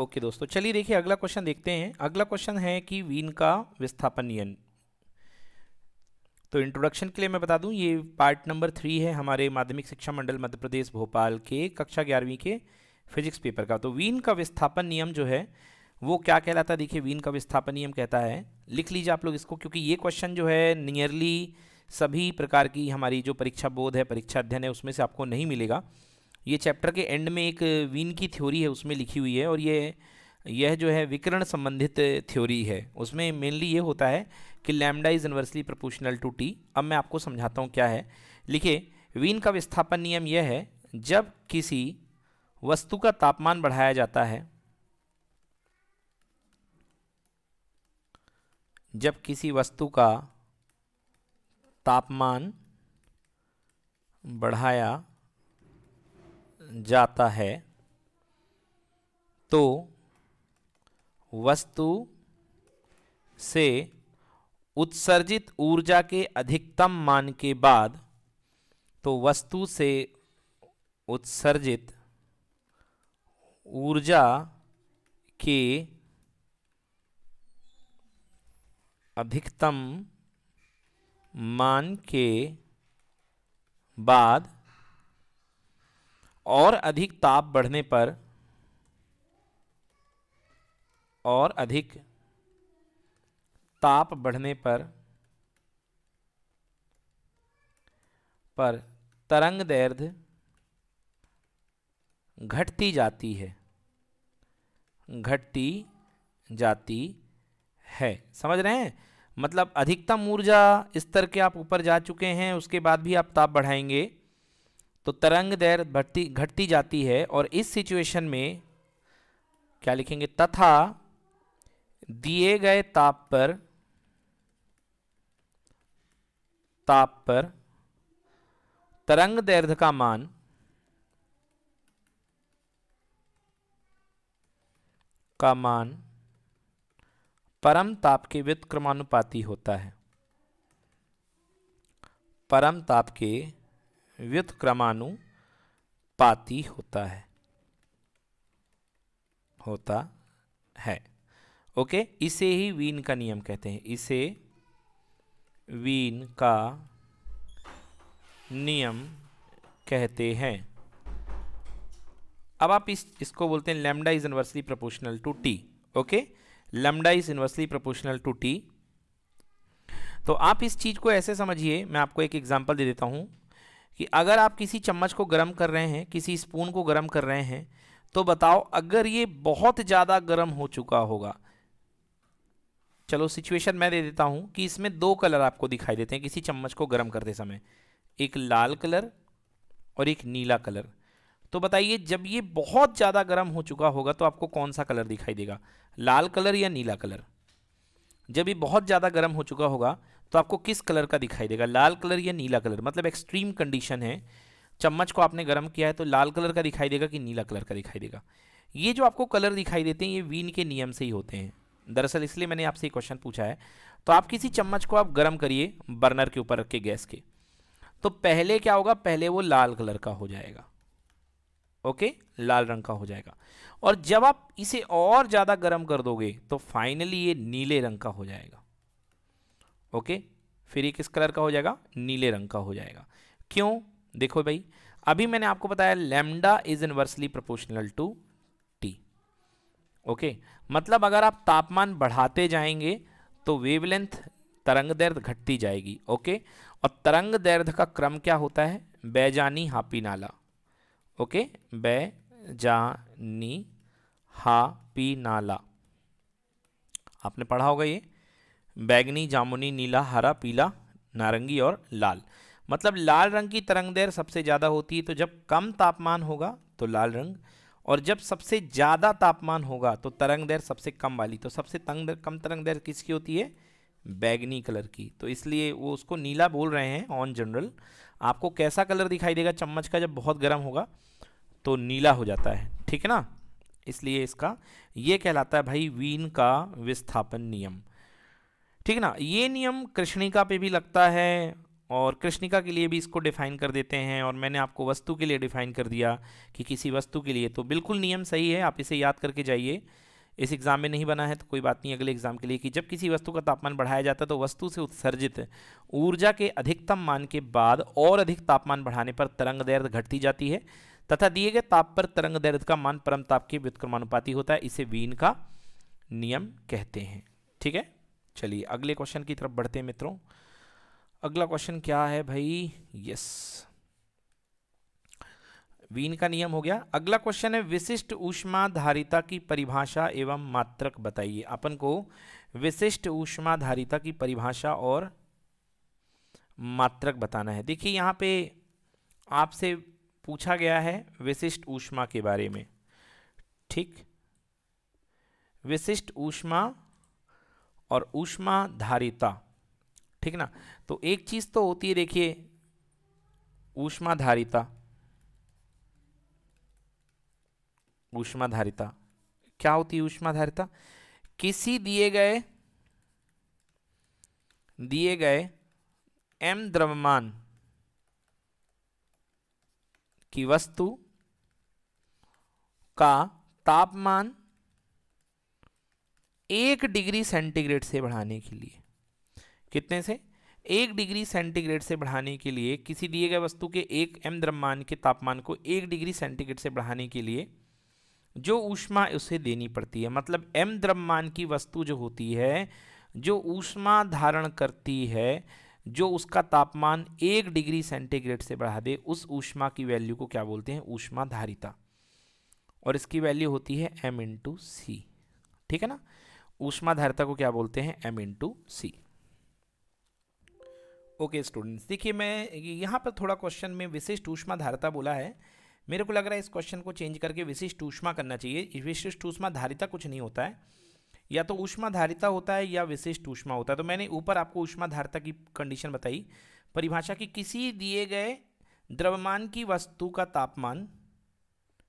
Okay दोस्तों चलिए देखिए अगला क्वेश्चन देखते हैं अगला क्वेश्चन है कि वीन का विस्थापन नियम तो इंट्रोडक्शन के लिए मैं बता दूं ये पार्ट नंबर थ्री है हमारे माध्यमिक शिक्षा मंडल मध्य प्रदेश भोपाल के कक्षा ग्यारहवीं के फिजिक्स पेपर का तो वीन का विस्थापन नियम जो है वो क्या कहलाता है देखिए वीन का विस्थापन नियम कहता है लिख लीजिए आप लोग इसको क्योंकि ये क्वेश्चन जो है नियरली सभी प्रकार की हमारी जो परीक्षा बोध है परीक्षा अध्ययन है उसमें से आपको नहीं मिलेगा ये चैप्टर के एंड में एक वीन की थ्योरी है उसमें लिखी हुई है और ये यह जो है विकरण संबंधित थ्योरी है उसमें मेनली ये होता है कि lambda is inversely proportional to T अब मैं आपको समझाता हूँ क्या है लिखिए वीन का विस्थापन नियम यह है जब किसी वस्तु का तापमान बढ़ाया जाता है जब किसी वस्तु का तापमान बढ़ाया जाता है तो वस्तु से उत्सर्जित ऊर्जा के अधिकतम मान के बाद तो वस्तु से उत्सर्जित ऊर्जा के अधिकतम मान के बाद और अधिक ताप बढ़ने पर और अधिक ताप बढ़ने पर पर तरंग दैर्ध्य घटती जाती है घटती जाती है समझ रहे हैं मतलब अधिकतम ऊर्जा स्तर के आप ऊपर जा चुके हैं उसके बाद भी आप ताप बढ़ाएंगे तो तरंग दैर घटती घटती जाती है और इस सिचुएशन में क्या लिखेंगे तथा दिए गए ताप पर ताप पर तरंग दैर्ध का मान का मान परम ताप के व्युत्क्रमानुपाती होता है परम ताप के व्युत्क्रमानुपाती होता है होता है ओके इसे ही वीन का नियम कहते हैं इसे वीन का नियम कहते हैं अब आप इस इसको बोलते हैं lambda is inversely proportional to T okay lambda is inversely proportional to T तो आप इस चीज़ को ऐसे समझिए मैं आपको एक एग्जांपल दे देता हूं कि अगर आप किसी चम्मच को गर्म कर रहे हैं किसी स्पून को गर्म कर रहे हैं तो बताओ अगर ये बहुत ज़्यादा गर्म हो चुका होगा चलो सिचुएशन मैं दे देता हूँ कि इसमें दो कलर आपको दिखाई देते हैं किसी चम्मच को गर्म करते समय एक लाल कलर और एक नीला कलर तो बताइए जब ये बहुत ज़्यादा गर्म हो चुका होगा तो आपको कौन सा कलर दिखाई देगा लाल कलर या नीला कलर जब ये बहुत ज़्यादा गर्म हो चुका होगा तो आपको किस कलर का दिखाई देगा लाल कलर या नीला कलर मतलब एक्सट्रीम कंडीशन है चम्मच को आपने गर्म किया है तो लाल कलर का दिखाई देगा कि नीला कलर का दिखाई देगा ये जो आपको कलर दिखाई देते हैं ये वीन के नियम से ही होते हैं दरअसल इसलिए मैंने आपसे ये क्वेश्चन पूछा है तो आप किसी चम्मच को आप गर्म करिए बर्नर के ऊपर रख के गैस के तो पहले क्या होगा पहले वो लाल कलर का हो जाएगा ओके लाल रंग का हो जाएगा और जब आप इसे और ज़्यादा गर्म कर दोगे तो फाइनली ये नीले रंग का हो जाएगा ओके फिर ये किस कलर का हो जाएगा नीले रंग का हो जाएगा क्यों देखो भाई अभी मैंने आपको बताया lambda is inversely proportional to T okay मतलब अगर आप तापमान बढ़ाते जाएंगे तो वेवलेंथ तरंग दर्द घटती जाएगी ओके और तरंग दर्द का क्रम क्या होता है बैजानी हापी नाला ओके बै बेजानी हापी नाला आपने पढ़ा होगा ये बैगनी जामुनी नीला हरा पीला नारंगी और लाल मतलब लाल रंग की तरंग देर सबसे ज़्यादा होती है तो जब कम तापमान होगा तो लाल रंग और जब सबसे ज़्यादा तापमान होगा तो तरंग दैर सबसे कम वाली तो सबसे तंग दर, कम तरंग दैर किसकी होती है बैगनी कलर की तो इसलिए वो उसको नीला बोल रहे हैं ऑन जनरल आपको कैसा कलर दिखाई देगा चम्मच का जब बहुत गर्म होगा तो नीला हो जाता है ठीक है ना इसलिए इसका ये कहलाता है भाई वीन का विस्थापन नियम ठीक है ना ये नियम कृष्णिका पे भी लगता है और कृष्णिका के लिए भी इसको डिफाइन कर देते हैं और मैंने आपको वस्तु के लिए डिफाइन कर दिया कि किसी वस्तु के लिए तो बिल्कुल नियम सही है आप इसे याद करके जाइए इस एग्ज़ाम में नहीं बना है तो कोई बात नहीं अगले एग्ज़ाम के लिए कि जब किसी वस्तु का तापमान बढ़ाया जाता है तो वस्तु से उत्सर्जित ऊर्जा के अधिकतम मान के बाद और अधिक तापमान बढ़ाने पर तरंग दैर्ध घटती जाती है तथा दिए गए ताप पर तरंग दैर्ध का मान परम ताप के व्युत्क्रमानुपाती होता है इसे वीन का नियम कहते हैं ठीक है चलिए अगले क्वेश्चन की तरफ बढ़ते हैं मित्रों अगला क्वेश्चन क्या है भाई यस वीन का नियम हो गया अगला क्वेश्चन है विशिष्ट ऊष्मा धारिता की परिभाषा एवं मात्रक बताइए अपन को विशिष्ट ऊष्मा धारिता की परिभाषा और मात्रक बताना है देखिए यहाँ पे आपसे पूछा गया है विशिष्ट ऊष्मा के बारे में ठीक विशिष्ट ऊष्मा और ऊष्मा धारिता ठीक ना तो एक चीज़ तो होती है देखिए ऊष्मा धारिता ऊष्मा धारिता क्या होती है ऊष्मा धारिता किसी दिए गए दिए गए एम द्रव्यमान की वस्तु का तापमान एक डिग्री सेंटीग्रेड से बढ़ाने के लिए कितने से एक डिग्री सेंटीग्रेड से बढ़ाने के लिए किसी दिए गए वस्तु के एक एम द्रव्यमान के तापमान को एक डिग्री सेंटीग्रेड से बढ़ाने के लिए जो ऊष्मा उसे देनी पड़ती है मतलब एम द्रव्यमान की वस्तु जो होती है जो ऊष्मा धारण करती है जो उसका तापमान एक डिग्री सेंटीग्रेड से बढ़ा दे उस ऊष्मा की वैल्यू को क्या बोलते हैं ऊष्मा धारिता और इसकी वैल्यू होती है एम इंटू सी ठीक है ना ऊष्माधारिता को क्या बोलते हैं M into C okay students देखिए मैं यहाँ पर थोड़ा क्वेश्चन में विशिष्ट ऊष्मा धारता बोला है मेरे को लग रहा है इस क्वेश्चन को चेंज करके विशिष्ट ऊष्मा करना चाहिए विशिष्ट ऊष्मा धारिता कुछ नहीं होता है या तो ऊष्मा धारिता होता है या विशिष्ट ऊष्मा होता है तो मैंने ऊपर आपको ऊष्मा धारिता की कंडीशन बताई परिभाषा की किसी दिए गए द्रव्यमान की वस्तु का तापमान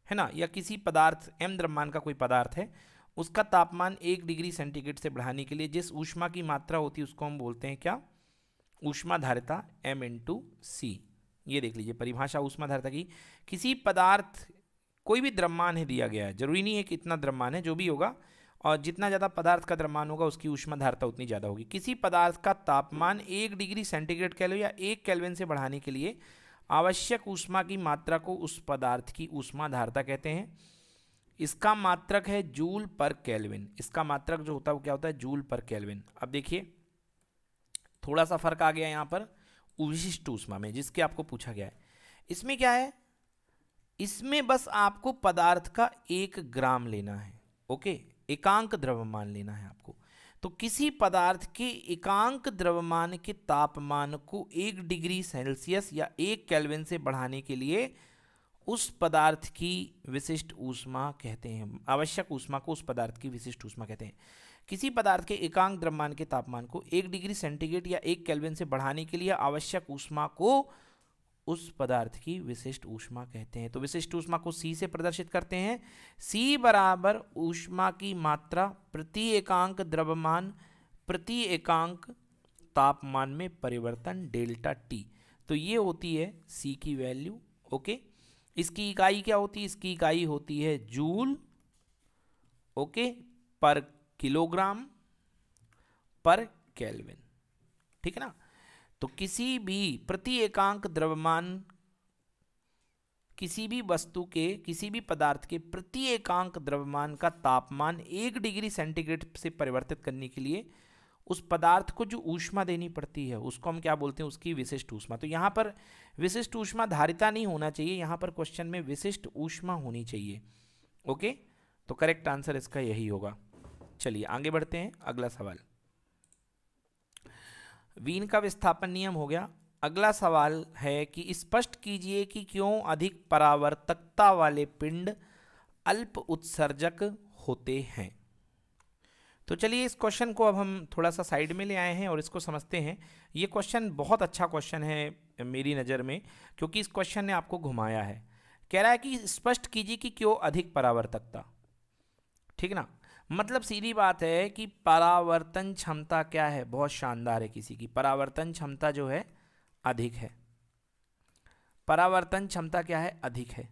है ना या किसी पदार्थ एम द्रव्यमान का कोई पदार्थ है उसका तापमान एक डिग्री सेंटीग्रेड से बढ़ाने के लिए जिस ऊष्मा की मात्रा होती है उसको हम बोलते हैं क्या ऊष्मा धारिता एम टू सी ये देख लीजिए परिभाषा ऊष्मा धारिता की किसी पदार्थ कोई भी द्रव्यमान है दिया गया है जरूरी नहीं है कि इतना द्रव्यमान है जो भी होगा और जितना ज़्यादा पदार्थ का द्रव्यमान होगा उसकी ऊष्मा धारता उतनी ज़्यादा होगी किसी पदार्थ का तापमान एक डिग्री सेंटीग्रेड कह लो या एक कैलविन से बढ़ाने के लिए आवश्यक ऊष्मा की मात्रा को उस पदार्थ की ऊष्मा धारता कहते हैं इसका मात्रक है जूल पर कैलविन इसका मात्रक जो होता है वो क्या होता है जूल पर कैलविन अब देखिए थोड़ा सा फर्क आ गया यहाँ पर विशिष्ट ऊष्मा में जिसके आपको पूछा गया है इसमें क्या है इसमें बस आपको पदार्थ का एक ग्राम लेना है ओके एकांक द्रव्यमान लेना है आपको तो किसी पदार्थ के एकांक द्रव्यमान के तापमान को एक डिग्री सेल्सियस या एक कैलविन से बढ़ाने के लिए उस पदार्थ की विशिष्ट ऊष्मा कहते हैं आवश्यक ऊष्मा को उस पदार्थ की विशिष्ट ऊष्मा कहते हैं किसी पदार्थ के एकांक द्रव्यमान के तापमान को एक डिग्री सेंटीग्रेड या एक केल्विन से बढ़ाने के लिए आवश्यक ऊष्मा को उस पदार्थ की विशिष्ट ऊष्मा कहते हैं तो विशिष्ट ऊष्मा को सी से प्रदर्शित करते हैं सी बराबर ऊष्मा की मात्रा प्रति एकांक द्रव्यमान प्रति एकांक तापमान में परिवर्तन डेल्टा टी तो ये होती है सी की वैल्यू ओके इसकी इकाई क्या होती है इसकी इकाई होती है जूल ओके पर किलोग्राम पर कैलविन ठीक है ना तो किसी भी प्रति एकांक द्रव्यमान किसी भी वस्तु के किसी भी पदार्थ के प्रति एकांक द्रव्यमान का तापमान एक डिग्री सेंटीग्रेड से परिवर्तित करने के लिए उस पदार्थ को जो ऊष्मा देनी पड़ती है उसको हम क्या बोलते हैं उसकी विशिष्ट ऊष्मा तो यहाँ पर विशिष्ट ऊष्मा धारिता नहीं होना चाहिए यहाँ पर क्वेश्चन में विशिष्ट ऊष्मा होनी चाहिए ओके तो करेक्ट आंसर इसका यही होगा चलिए आगे बढ़ते हैं अगला सवाल वीन का विस्थापन नियम हो गया अगला सवाल है कि स्पष्ट कीजिए कि क्यों अधिक परावर्तकता वाले पिंड अल्प उत्सर्जक होते हैं तो चलिए इस क्वेश्चन को अब हम थोड़ा सा साइड में ले आए हैं और इसको समझते हैं ये क्वेश्चन बहुत अच्छा क्वेश्चन है मेरी नज़र में क्योंकि इस क्वेश्चन ने आपको घुमाया है कह रहा है कि स्पष्ट कीजिए कि क्यों अधिक परावर्तकता ठीक ना मतलब सीधी बात है कि परावर्तन क्षमता क्या है बहुत शानदार है किसी की परावर्तन क्षमता जो है अधिक है परावर्तन क्षमता क्या है अधिक है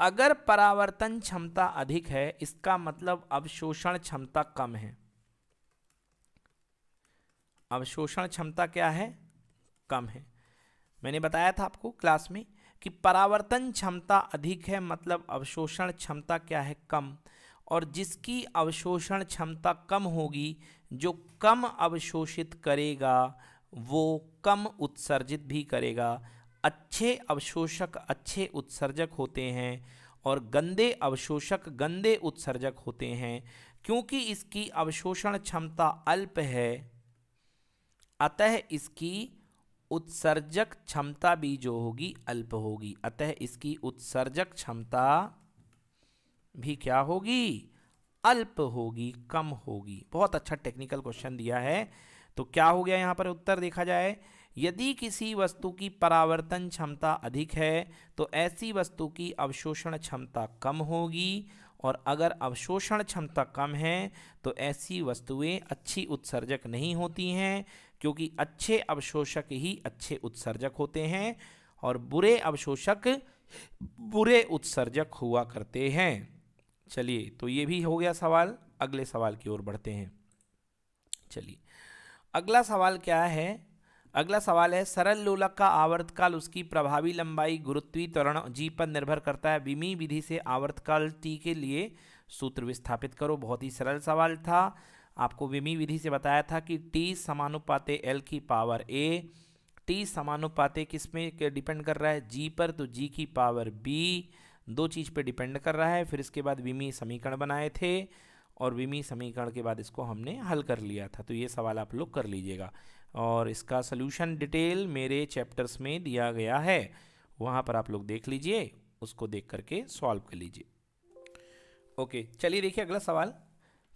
अगर परावर्तन क्षमता अधिक है इसका मतलब अवशोषण क्षमता कम है अवशोषण क्षमता क्या है कम है मैंने बताया था आपको क्लास में कि परावर्तन क्षमता अधिक है मतलब अवशोषण क्षमता क्या है कम और जिसकी अवशोषण क्षमता कम होगी जो कम अवशोषित करेगा वो कम उत्सर्जित भी करेगा अच्छे अवशोषक अच्छे उत्सर्जक होते हैं और गंदे अवशोषक गंदे उत्सर्जक होते हैं क्योंकि इसकी अवशोषण क्षमता अल्प है अतः इसकी उत्सर्जक क्षमता भी जो होगी अल्प होगी अतः इसकी उत्सर्जक क्षमता भी क्या होगी अल्प होगी कम होगी बहुत अच्छा टेक्निकल क्वेश्चन दिया है तो क्या हो गया यहाँ पर उत्तर देखा जाए यदि किसी वस्तु की परावर्तन क्षमता अधिक है तो ऐसी वस्तु की अवशोषण क्षमता कम होगी और अगर अवशोषण क्षमता कम है तो ऐसी वस्तुएं अच्छी उत्सर्जक नहीं होती हैं क्योंकि अच्छे अवशोषक ही अच्छे उत्सर्जक होते हैं और बुरे अवशोषक बुरे उत्सर्जक हुआ करते हैं चलिए तो ये भी हो गया सवाल अगले सवाल की ओर बढ़ते हैं चलिए अगला सवाल क्या है अगला सवाल है सरल लोलक का आवर्तकाल उसकी प्रभावी लंबाई गुरुत्वी त्वरण जी पर निर्भर करता है विमी विधि से आवर्तकाल टी के लिए सूत्र विस्थापित करो बहुत ही सरल सवाल था आपको विमी विधि से बताया था कि टी समानुपाते एल की पावर ए टी समानुपाते किस में डिपेंड कर रहा है जी पर तो जी की पावर बी दो चीज़ पर डिपेंड कर रहा है फिर इसके बाद विमी समीकरण बनाए थे और विमी समीकरण के बाद इसको हमने हल कर लिया था तो ये सवाल आप लोग कर लीजिएगा और इसका सोल्यूशन डिटेल मेरे चैप्टर्स में दिया गया है वहाँ पर आप लोग देख लीजिए उसको देख करके सॉल्व कर लीजिए ओके चलिए देखिए अगला सवाल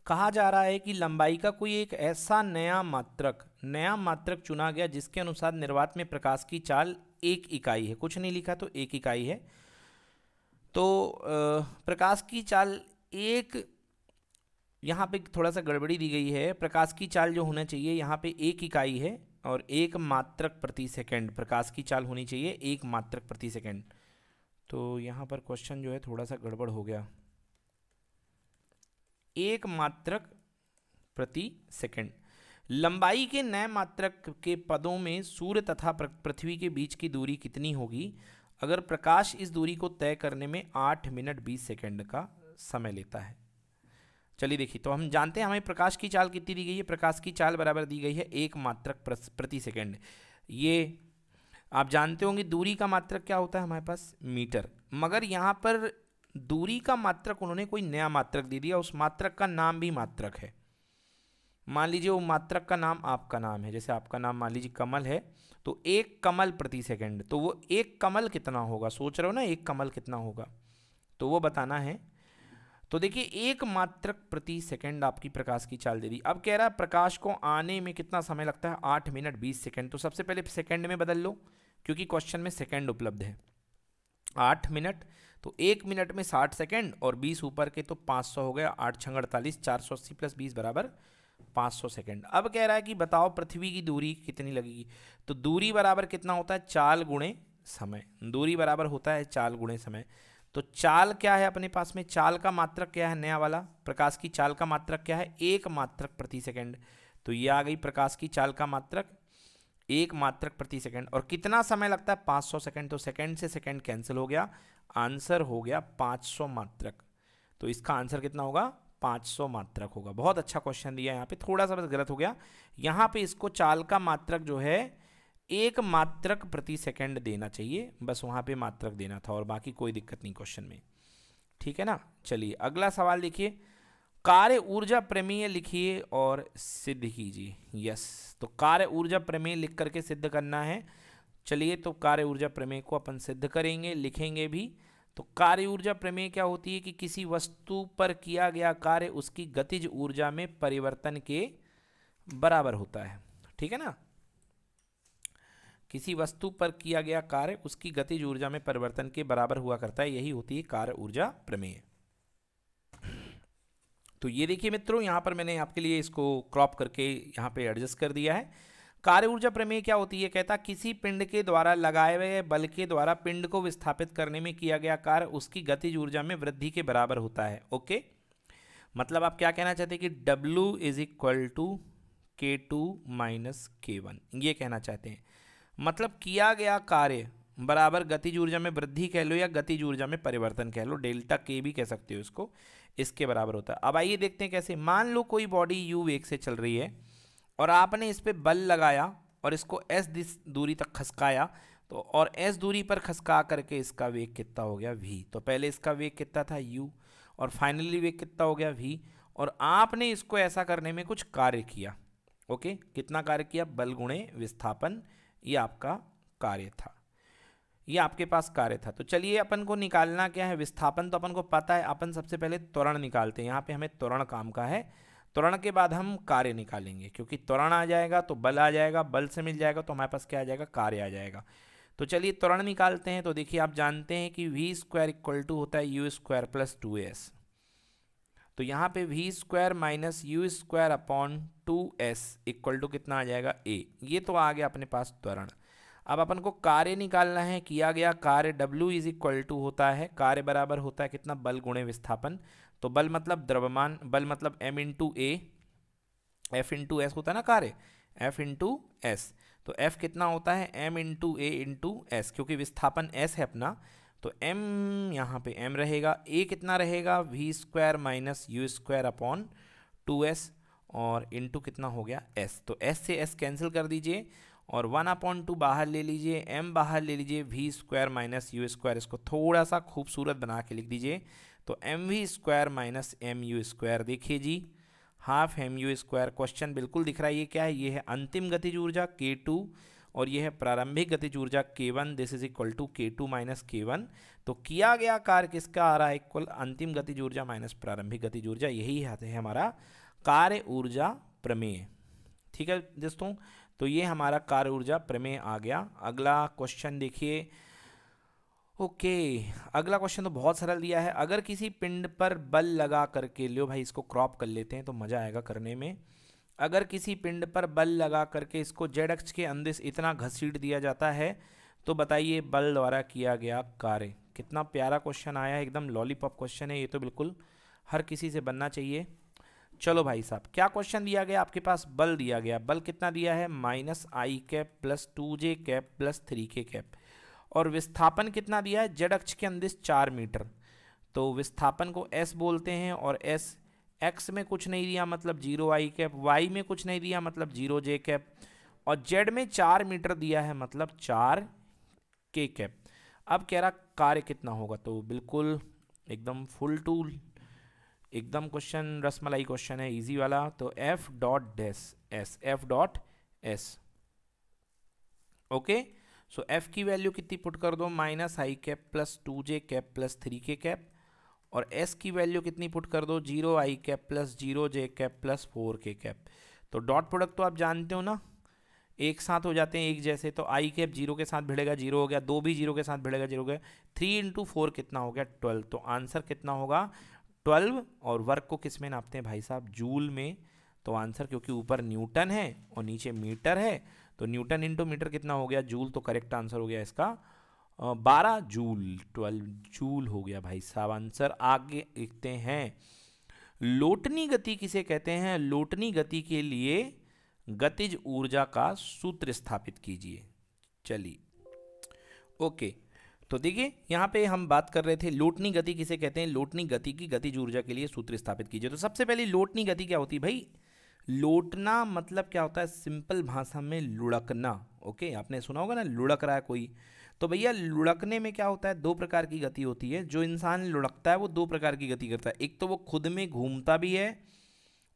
कहा जा रहा है कि लंबाई का कोई एक ऐसा नया मात्रक नया मात्रक चुना गया जिसके अनुसार निर्वात में प्रकाश की चाल एक इकाई है कुछ नहीं लिखा तो एक इकाई है तो प्रकाश की चाल एक यहाँ पे थोड़ा सा गड़बड़ी दी गई है प्रकाश की चाल जो होना चाहिए यहाँ पे एक इकाई है और एक मात्रक प्रति सेकंड प्रकाश की चाल होनी चाहिए एक मात्रक प्रति सेकंड तो यहाँ पर क्वेश्चन जो है थोड़ा सा गड़बड़ हो गया एक मात्रक प्रति सेकंड लंबाई के नए मात्रक के पदों में सूर्य तथा पृथ्वी के बीच की दूरी कितनी होगी अगर प्रकाश इस दूरी को तय करने में आठ मिनट बीस सेकेंड का समय लेता है चलिए देखिए तो हम जानते हैं हमें प्रकाश की चाल कितनी दी गई है प्रकाश की चाल बराबर दी गई है एक मात्रक प्रति सेकेंड ये आप जानते होंगे दूरी का मात्रक क्या होता है हमारे पास मीटर मगर यहाँ पर दूरी का मात्रक उन्होंने कोई नया मात्रक दे दिया उस मात्रक का नाम भी मात्रक है मान लीजिए वो मात्रक का नाम आपका नाम है जैसे आपका नाम मान लीजिए कमल है तो एक कमल प्रति सेकंड तो वो एक कमल कितना होगा सोच रहे हो ना एक कमल कितना होगा तो वो बताना है तो देखिए एक मात्रक प्रति सेकंड आपकी प्रकाश की चाल दे दी अब कह रहा है प्रकाश को आने में कितना समय लगता है आठ मिनट बीस सेकंड तो सबसे पहले सेकंड में बदल लो क्योंकि क्वेश्चन में सेकंड उपलब्ध है आठ मिनट तो एक मिनट में साठ सेकेंड और बीस ऊपर के तो पाँच सौ हो गया आठ छंग अड़तालीस चार सौ अस्सी प्लस बीस बराबर पाँच सौ सेकेंड अब कह रहा है कि बताओ पृथ्वी की दूरी कितनी लगेगी तो दूरी बराबर कितना होता है चाल गुणे समय दूरी बराबर होता है चाल गुणे समय तो चाल क्या है अपने पास में चाल का मात्रक क्या है नया वाला प्रकाश की चाल का मात्रक क्या है एक मात्रक प्रति सेकंड तो ये आ गई प्रकाश की चाल का मात्रक एक मात्रक प्रति सेकंड और कितना समय लगता है 500 सेकेंड तो सेकंड से सेकंड कैंसिल हो गया आंसर हो गया 500 मात्रक तो इसका आंसर कितना होगा 500 मात्रक होगा बहुत अच्छा क्वेश्चन दिया यहाँ पे थोड़ा सा बस गलत हो गया यहाँ पे इसको चाल का मात्रक जो है एक मात्रक प्रति सेकंड देना चाहिए बस वहाँ पे मात्रक देना था और बाकी कोई दिक्कत नहीं क्वेश्चन में ठीक है ना चलिए अगला सवाल देखिए कार्य ऊर्जा प्रमेय लिखिए और सिद्ध कीजिए यस तो कार्य ऊर्जा प्रमेय लिख करके सिद्ध करना है चलिए तो कार्य ऊर्जा प्रमेय को अपन सिद्ध करेंगे लिखेंगे भी तो कार्य ऊर्जा प्रमेय क्या होती है कि किसी वस्तु पर किया गया कार्य उसकी गतिज ऊर्जा में परिवर्तन के बराबर होता है ठीक है ना किसी वस्तु पर किया गया कार्य उसकी गतिज ऊर्जा में परिवर्तन के बराबर हुआ करता है यही होती है कार्य ऊर्जा प्रमेय तो ये देखिए मित्रों यहाँ पर मैंने आपके लिए इसको क्रॉप करके यहाँ पे एडजस्ट कर दिया है कार्य ऊर्जा प्रमेय क्या होती है कहता किसी पिंड के द्वारा लगाए गए बल के द्वारा पिंड को विस्थापित करने में किया गया कार्य उसकी गतिज ऊर्जा में वृद्धि के बराबर होता है ओके मतलब आप क्या कहना चाहते हैं कि W is equal to K two minus K one ये कहना चाहते हैं मतलब किया गया कार्य बराबर गतिज ऊर्जा में वृद्धि कह लो या गतिज ऊर्जा में परिवर्तन कह लो डेल्टा के भी कह सकते हो इसको इसके बराबर होता है अब आइए देखते हैं कैसे मान लो कोई बॉडी यू वेग से चल रही है और आपने इस पर बल लगाया और इसको एस दूरी तक खसकाया तो और एस दूरी पर खसका करके इसका वेग कितना हो गया वी तो पहले इसका वेग कितना था यू और फाइनली वेग कितना हो गया वी और आपने इसको ऐसा करने में कुछ कार्य किया ओके कितना कार्य किया बल गुणे विस्थापन ये आपका कार्य था ये आपके पास कार्य था तो चलिए अपन को निकालना क्या है विस्थापन तो अपन को पता है अपन सबसे पहले त्वरण निकालते हैं यहाँ पे हमें त्वरण काम का है त्वरण के बाद हम कार्य निकालेंगे क्योंकि त्वरण आ जाएगा तो बल आ जाएगा बल से मिल जाएगा तो हमारे पास क्या आ जाएगा कार्य आ जाएगा तो चलिए त्वरण निकालते हैं तो देखिए आप जानते हैं कि वी स्क्वायर इक्वल टू होता है U square plus two S तो यहाँ पे V square minus U square upon two S equal to कितना आ जाएगा ए ये तो आ गया अपने पास त्वरण अब अपन को कार्य निकालना है किया गया कार्य W इज इक्वल टू होता है कार्य बराबर होता है कितना बल गुणे विस्थापन तो बल मतलब द्रव्यमान बल मतलब m into A F into S होता है ना कार्य एफ इंटू एस तो एफ कितना होता है M into A into S क्योंकि विस्थापन एस है अपना तो m यहाँ पे m रहेगा a कितना रहेगा V square minus U square upon two S और इंटू कितना हो गया s तो s से s कैंसिल कर दीजिए और वन अपॉन टू बाहर ले लीजिए m बाहर ले लीजिए V square minus U square इसको थोड़ा सा खूबसूरत बना के लिख दीजिए तो M V square minus M U square देखिए जी half M U square question बिल्कुल दिख रहा है ये क्या है ये है अंतिम गतिज ऊर्जा के टू और यह है प्रारंभिक गतिज ऊर्जा K one this is equal to K two minus K one तो किया गया कार्य किसका आ रहा है इक्वल अंतिम गतिज ऊर्जा माइनस प्रारंभिक गतिज ऊर्जा यही है हमारा कार्य ऊर्जा प्रमेय ठीक है दोस्तों तो ये हमारा कार्य ऊर्जा प्रमेय आ गया अगला क्वेश्चन देखिए ओके okay. अगला क्वेश्चन तो बहुत सरल दिया है अगर किसी पिंड पर बल लगा करके लो भाई इसको क्रॉप कर लेते हैं तो मज़ा आएगा करने में अगर किसी पिंड पर बल लगा करके इसको जेड अक्ष के अंदर इतना घसीट दिया जाता है तो बताइए बल द्वारा किया गया कार्य कितना प्यारा क्वेश्चन आया है एकदम लॉलीपॉप क्वेश्चन है ये तो बिल्कुल हर किसी से बनना चाहिए चलो भाई साहब क्या क्वेश्चन दिया गया आपके पास बल दिया गया बल कितना दिया है minus I cap plus two J cap plus three K cap और विस्थापन कितना दिया है जेड अक्ष के अंदर चार मीटर तो विस्थापन को एस बोलते हैं और एस एक्स में कुछ नहीं दिया मतलब जीरो आई कैप वाई में कुछ नहीं दिया मतलब जीरो जे कैप और जेड में चार मीटर दिया है मतलब चार के कैप अब कह रहा कार्य कितना होगा तो बिल्कुल एकदम फुल टूल एकदम क्वेश्चन रसमलाई क्वेश्चन है इजी वाला तो F dot D S S F dot S okay so F की वैल्यू कितनी पुट कर दो minus I cap plus two J cap plus three K cap और एस की वैल्यू कितनी पुट कर दो zero I cap plus zero J cap plus four K cap तो डॉट प्रोडक्ट तो आप जानते हो ना एक साथ हो जाते हैं एक जैसे तो आई कैप जीरो के साथ भिड़ेगा जीरो हो गया दो भी जीरो के साथ भिड़ेगा जीरो हो गया थ्री इंटू फोर कितना हो गया ट्वेल्व तो आंसर कितना होगा ट्वेल्व और वर्क को किस में नापते हैं भाई साहब जूल में तो आंसर क्योंकि ऊपर न्यूटन है और नीचे मीटर है तो न्यूटन इंटू मीटर कितना हो गया जूल तो करेक्ट आंसर हो गया इसका बारह जूल ट्वेल्व जूल हो गया भाई साहब आंसर आगे लिखते हैं लोटनी गति किसे कहते हैं लोटनी गति के लिए गतिज ऊर्जा का सूत्र स्थापित कीजिए चलिए ओके तो देखिए यहाँ पे हम बात कर रहे थे लोटनी गति किसे कहते हैं लोटनी गति की गतिज ऊर्जा के लिए सूत्र स्थापित कीजिए तो सबसे पहले लोटनी गति क्या होती है भाई लोटना मतलब क्या होता है सिंपल भाषा में लुढ़कना ओके आपने सुना होगा ना लुढ़क रहा है कोई तो भैया लुढ़कने में क्या होता है दो प्रकार की गति होती है जो इंसान लुढ़कता है वो दो प्रकार की गति करता है एक तो वो खुद में घूमता भी है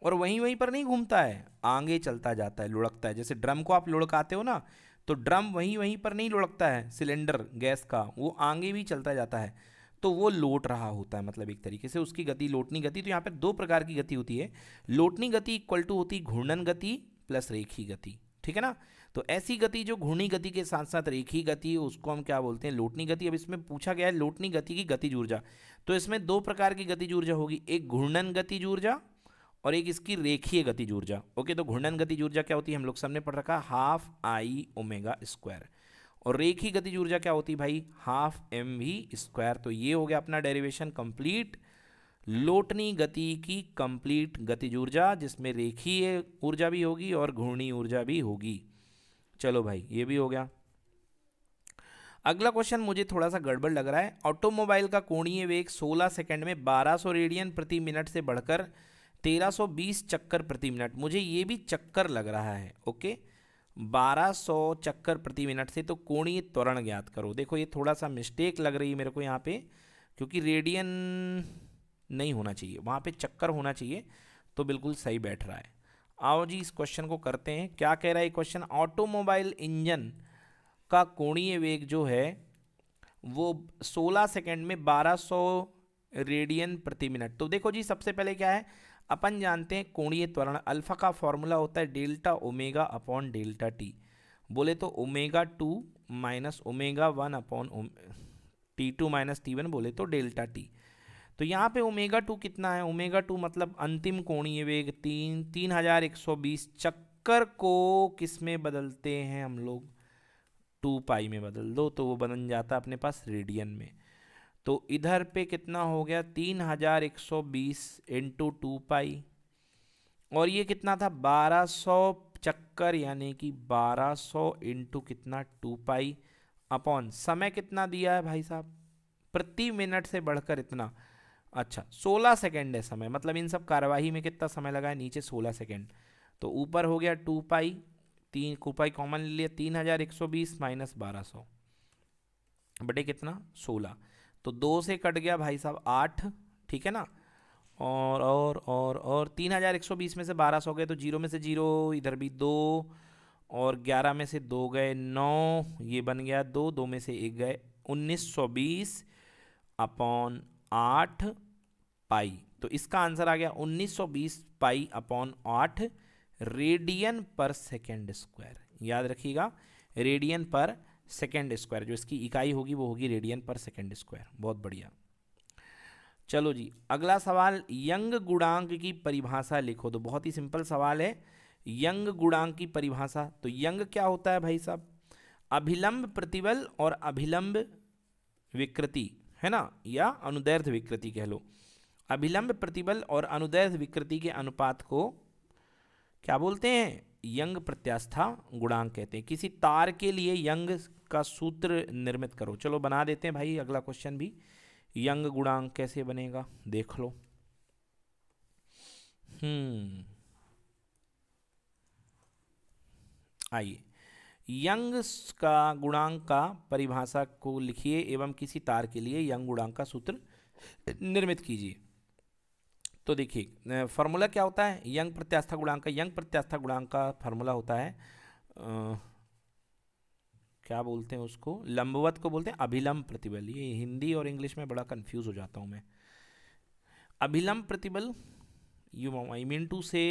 और वहीं वहीं पर नहीं घूमता है आगे चलता जाता है लुढ़कता है जैसे ड्रम को आप लुढ़काते हो ना तो ड्रम वहीं वहीं पर नहीं लुढ़कता है सिलेंडर गैस का वो आगे भी चलता जाता है तो वो लोट रहा होता है मतलब एक तरीके से उसकी गति लोटनी गति तो यहाँ पर दो प्रकार की गति होती है लोटनी गति इक्वल टू होती घूर्णन गति प्लस रेखी गति ठीक है ना तो ऐसी गति जो घूर्णी गति के साथ साथ रेखी गति उसको हम क्या बोलते हैं लोटनी गति अब इसमें पूछा गया है लोटनी गति की गतिज ऊर्जा तो इसमें दो प्रकार की गतिज ऊर्जा होगी एक घूर्णन गतिज ऊर्जा और एक इसकी रेखीय गतिज ऊर्जा ओके तो घूर्णन गतिज ऊर्जा क्या होती है हम लोग सबने पढ़ रखा हाफ आई ओमेगा स्क्वायर और रेखी गतिज ऊर्जा क्या होती है भाई हाफ एम वी स्क्वायर तो ये हो गया अपना डेरिवेशन कंप्लीट लोटनी गति की कंप्लीट गतिज ऊर्जा जिसमें रेखीय ऊर्जा भी होगी और घूर्णी ऊर्जा भी होगी चलो भाई ये भी हो गया अगला क्वेश्चन मुझे थोड़ा सा गड़बड़ लग रहा है ऑटोमोबाइल का कोणीय वेग 16 सेकंड में 1200 रेडियन प्रति मिनट से बढ़कर 1320 चक्कर प्रति मिनट मुझे ये भी चक्कर लग रहा है ओके 1200 चक्कर प्रति मिनट से तो कोणीय त्वरण ज्ञात करो देखो ये थोड़ा सा मिस्टेक लग रही है मेरे को यहाँ पे क्योंकि रेडियन नहीं होना चाहिए वहाँ पर चक्कर होना चाहिए तो बिल्कुल सही बैठ रहा है आओ जी इस क्वेश्चन को करते हैं क्या कह रहा है क्वेश्चन ऑटोमोबाइल इंजन का कोणीय वेग जो है वो 16 सेकंड में 1200 रेडियन प्रति मिनट तो देखो जी सबसे पहले क्या है अपन जानते हैं कोणीय त्वरण अल्फा का फॉर्मूला होता है delta omega upon delta T बोले तो omega two minus omega one upon T two minus T one बोले तो डेल्टा टी तो यहाँ पे ओमेगा टू कितना है ओमेगा टू मतलब अंतिम कोणीय वेग तीन तीन हज़ार एक सौ बीस चक्कर को किस में बदलते हैं हम लोग टू पाई में बदल दो तो वो बदल जाता अपने पास रेडियन में तो इधर पे कितना हो गया तीन हज़ार एक सौ बीस इंटू टू पाई और ये कितना था बारह सौ चक्कर यानी कि बारह सौ इंटू कितना टू पाई अपॉन समय कितना दिया है भाई साहब प्रति मिनट से बढ़कर इतना अच्छा सोलह सेकेंड है समय मतलब इन सब कार्यवाही में कितना समय लगा है नीचे सोलह सेकेंड तो ऊपर हो गया टू पाई तीन पाई कॉमन ले लिया तीन हज़ार एक सौ बीस माइनस बारह सौ बटे कितना सोलह तो दो से कट गया भाई साहब आठ ठीक है ना और और और और तीन हज़ार एक सौ बीस में से बारह सौ गए तो जीरो में से जीरो इधर भी दो और ग्यारह में से दो गए नौ ये बन गया दो दो में से एक गए उन्नीस सौ बीस अपॉन आठ पाई तो इसका आंसर आ गया 1920 पाई अपॉन आठ रेडियन पर सेकेंड स्क्वायर याद रखिएगा रेडियन पर सेकेंड स्क्वायर जो इसकी इकाई होगी वो होगी रेडियन पर सेकेंड स्क्वायर बहुत बढ़िया चलो जी अगला सवाल यंग गुणांक की परिभाषा लिखो तो बहुत ही सिंपल सवाल है यंग गुणांक की परिभाषा तो यंग क्या होता है भाई साहब अभिलंब प्रतिबल और अभिलंब विकृति है ना या अनुदैर्ध विकृति कह लो अभिलंब प्रतिबल और अनुदैर्ध विकृति के अनुपात को क्या बोलते हैं यंग प्रत्यास्था गुणांक कहते हैं किसी तार के लिए यंग का सूत्र निर्मित करो चलो बना देते हैं भाई अगला क्वेश्चन भी यंग गुणांक कैसे बनेगा देख लो हम्म आइए यंग्स का गुणांक का परिभाषा को लिखिए एवं किसी तार के लिए यंग गुणांक का सूत्र निर्मित कीजिए तो देखिए फार्मूला क्या होता है यंग प्रत्यास्था गुणांक का यंग प्रत्यास्था गुणांक का फार्मूला होता है आ, क्या बोलते हैं उसको लंबवत को बोलते हैं अभिलंब प्रतिबल ये हिंदी और इंग्लिश में बड़ा कन्फ्यूज हो जाता हूँ मैं अभिलंब प्रतिबल you I mean to say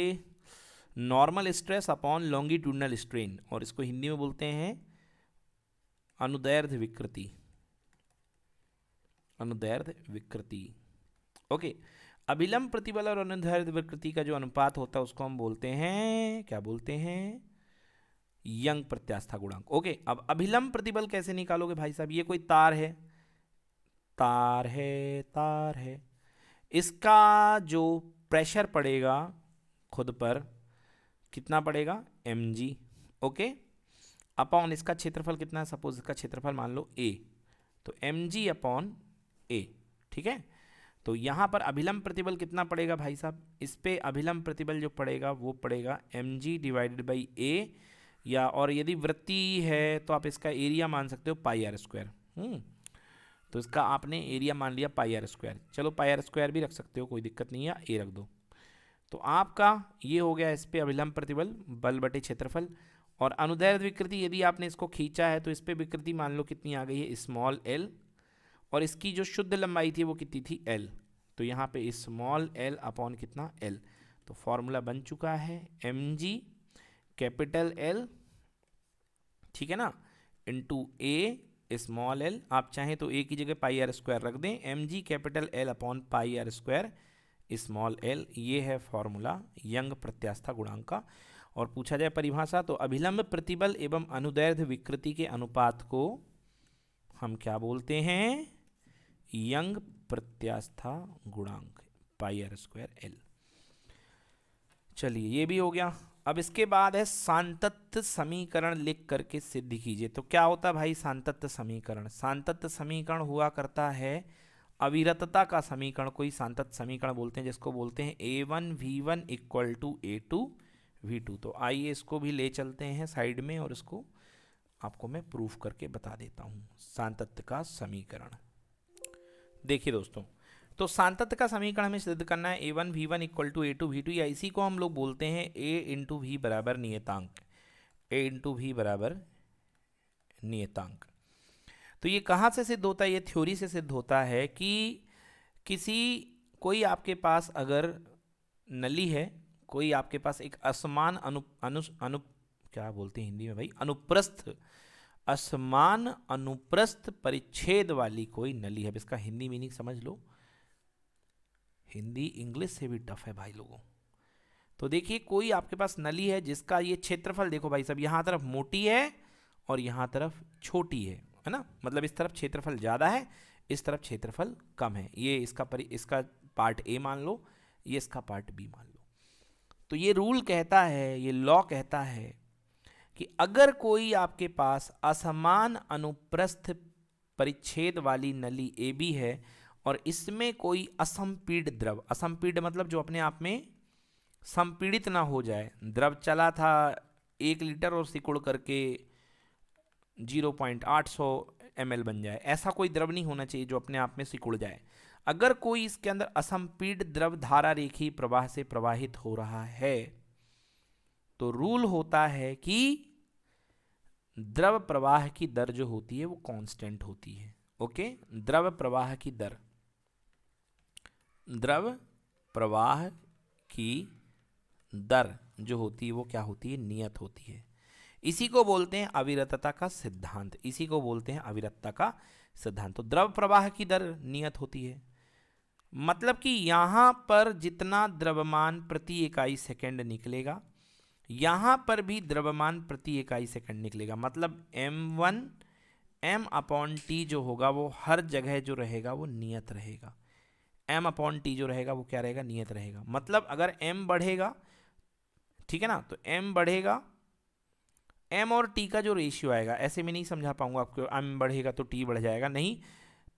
normal stress upon longitudinal strain और इसको हिंदी में बोलते हैं अनुदैर्ध विकृति अनुदैर्ध विकृति ओके अभिलंब प्रतिबल और अनुदैर्ध विकृति का जो अनुपात होता है उसको हम बोलते हैं क्या बोलते हैं यंग प्रत्यास्था गुणांक ओके अब अभिलंब प्रतिबल कैसे निकालोगे भाई साहब ये कोई तार है तार है तार है इसका जो प्रेशर पड़ेगा खुद पर कितना पड़ेगा एम जी ओके अपॉन इसका क्षेत्रफल कितना है सपोज इसका क्षेत्रफल मान लो ए तो एम जी अपॉन ए ठीक है तो यहाँ पर अभिलंब प्रतिबल कितना पड़ेगा भाई साहब इस पर अभिलंब प्रतिबल जो पड़ेगा वो पड़ेगा M G divided by A या और यदि वृत्ति है तो आप इसका एरिया मान सकते हो पाई आर स्क्वायर तो इसका आपने एरिया मान लिया पाई आर स्क्वायर चलो पाई आर स्क्वायर भी रख सकते हो कोई दिक्कत नहीं है ए रख दो तो आपका ये हो गया इस पर अभिलंब प्रतिबल बल बटे क्षेत्रफल और अनुदैर्ध विकृति यदि आपने इसको खींचा है तो इस पर विकृति मान लो कितनी आ गई है स्मॉल एल और इसकी जो शुद्ध लंबाई थी वो कितनी थी एल तो यहाँ पे स्मॉल एल अपॉन कितना एल तो फॉर्मूला बन चुका है एम जी कैपिटल एल ठीक है ना इंटू ए स्मॉल एल आप चाहें तो ए की जगह पाई आर स्क्वायर रख दें M G capital L upon pi R square small L ये है फॉर्मूला यंग प्रत्यास्था गुणांक का और पूछा जाए परिभाषा तो अभिलंब प्रतिबल एवं अनुदैर्ध्य विकृति के अनुपात को हम क्या बोलते हैं यंग प्रत्यास्था गुणांक पाईआर स्क्वायर एल चलिए ये भी हो गया अब इसके बाद है सांतत्व समीकरण लिख करके सिद्ध कीजिए तो क्या होता भाई सांतत्व समीकरण सांतत्व समीकरण हुआ करता है अविरतता का समीकरण कोई सांतत समीकरण बोलते हैं जिसको बोलते हैं A one V one equal to A two V two तो आइए इसको भी ले चलते हैं साइड में और इसको आपको मैं प्रूफ करके बता देता हूँ सांतत्य का समीकरण देखिए दोस्तों तो सांतत्य का समीकरण हमें सिद्ध करना है A one V one equal to A two V two या इसी को हम लोग बोलते हैं ए इंटू वी बराबर नियतांक ए इंटू वी बराबर नियतांक तो ये कहाँ से सिद्ध होता है ये थ्योरी से सिद्ध होता है कि किसी कोई आपके पास अगर नली है कोई आपके पास एक असमान अनु अनु अनु क्या बोलते हैं हिंदी में भाई अनुप्रस्थ असमान अनुप्रस्थ परिच्छेद वाली कोई नली है इसका हिंदी मीनिंग समझ लो हिंदी इंग्लिश से भी टफ है भाई लोगों तो देखिए कोई आपके पास नली है जिसका ये क्षेत्रफल देखो भाई साहब यहाँ तरफ मोटी है और यहाँ तरफ छोटी है है ना मतलब इस तरफ क्षेत्रफल ज़्यादा है इस तरफ क्षेत्रफल कम है ये इसका परि इसका पार्ट ए मान लो ये इसका पार्ट बी मान लो तो ये रूल कहता है ये लॉ कहता है कि अगर कोई आपके पास असमान अनुप्रस्थ परिच्छेद वाली नली ए बी है और इसमें कोई असंपीड द्रव असंपीड मतलब जो अपने आप में संपीड़ित ना हो जाए द्रव चला था एक लीटर और सिकुड़ करके जीरो पॉइंट आठ सौ एम बन जाए ऐसा कोई द्रव नहीं होना चाहिए जो अपने आप में सिकुड़ जाए अगर कोई इसके अंदर असंपीड द्रव धारा रेखी प्रवाह से प्रवाहित हो रहा है तो रूल होता है कि द्रव प्रवाह की दर जो होती है वो कांस्टेंट होती है ओके द्रव प्रवाह की दर द्रव प्रवाह की दर जो होती है वो क्या होती है नियत होती है इसी को बोलते हैं अविरतता का सिद्धांत इसी को बोलते हैं अविरतता का सिद्धांत तो द्रव प्रवाह की दर नियत होती है मतलब कि यहाँ पर जितना द्रव्यमान प्रति इकाई सेकंड निकलेगा यहाँ पर भी द्रव्यमान प्रति इकाई सेकंड निकलेगा मतलब m1 one M upon T जो होगा वो हर जगह जो रहेगा वो नियत रहेगा m अपॉन टी जो रहेगा वो क्या रहेगा नियत रहेगा मतलब अगर m बढ़ेगा ठीक है ना तो m बढ़ेगा एम और टी का जो रेशियो आएगा ऐसे में नहीं समझा पाऊंगा आपको एम बढ़ेगा तो टी बढ़ जाएगा नहीं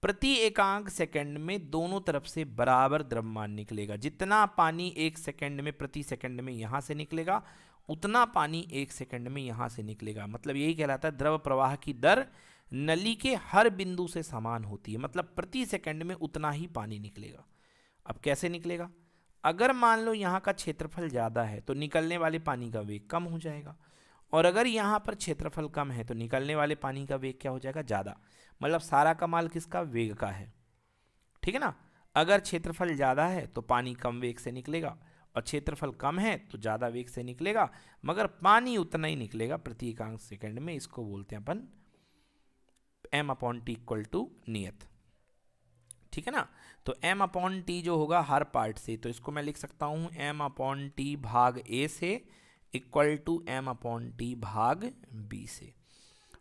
प्रति एकांक सेकंड में दोनों तरफ से बराबर द्रव्यमान निकलेगा जितना पानी एक सेकंड में प्रति सेकंड में यहाँ से निकलेगा उतना पानी एक सेकंड में यहाँ से निकलेगा मतलब यही कहलाता है द्रव प्रवाह की दर नली के हर बिंदु से समान होती है मतलब प्रति सेकंड में उतना ही पानी निकलेगा अब कैसे निकलेगा अगर मान लो यहाँ का क्षेत्रफल ज़्यादा है तो निकलने वाले पानी का वेग कम हो जाएगा और अगर यहाँ पर क्षेत्रफल कम है तो निकलने वाले पानी का वेग क्या हो जाएगा ज़्यादा मतलब सारा कमाल किसका वेग का है ठीक है ना अगर क्षेत्रफल ज़्यादा है तो पानी कम वेग से निकलेगा और क्षेत्रफल कम है तो ज़्यादा वेग से निकलेगा मगर पानी उतना ही निकलेगा प्रति एकांश सेकंड में इसको बोलते हैं अपन M upon T equal to नियत ठीक है ना तो एम अपॉन टी जो होगा हर पार्ट से तो इसको मैं लिख सकता हूँ एम अपॉन टी भाग ए से equal to M upon T भाग बी से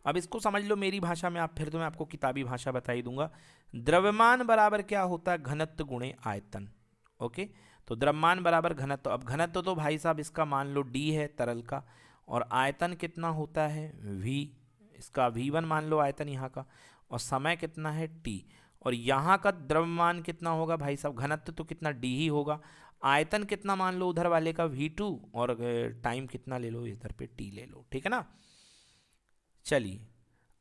अब इसको समझ लो मेरी भाषा में आप फिर तो मैं आपको किताबी भाषा बताई दूंगा द्रव्यमान बराबर क्या होता है घनत्व गुणे आयतन ओके तो द्रव्यमान बराबर घनत्व अब घनत्व तो भाई साहब इसका मान लो डी है तरल का और आयतन कितना होता है वी इसका वी वन मान लो आयतन यहाँ का और समय कितना है टी और यहाँ का द्रव्यमान कितना होगा भाई साहब घनत्व तो कितना डी ही होगा आयतन कितना मान लो उधर वाले का वी टू और टाइम कितना ले लो इधर पे टी ले लो ठीक है ना चलिए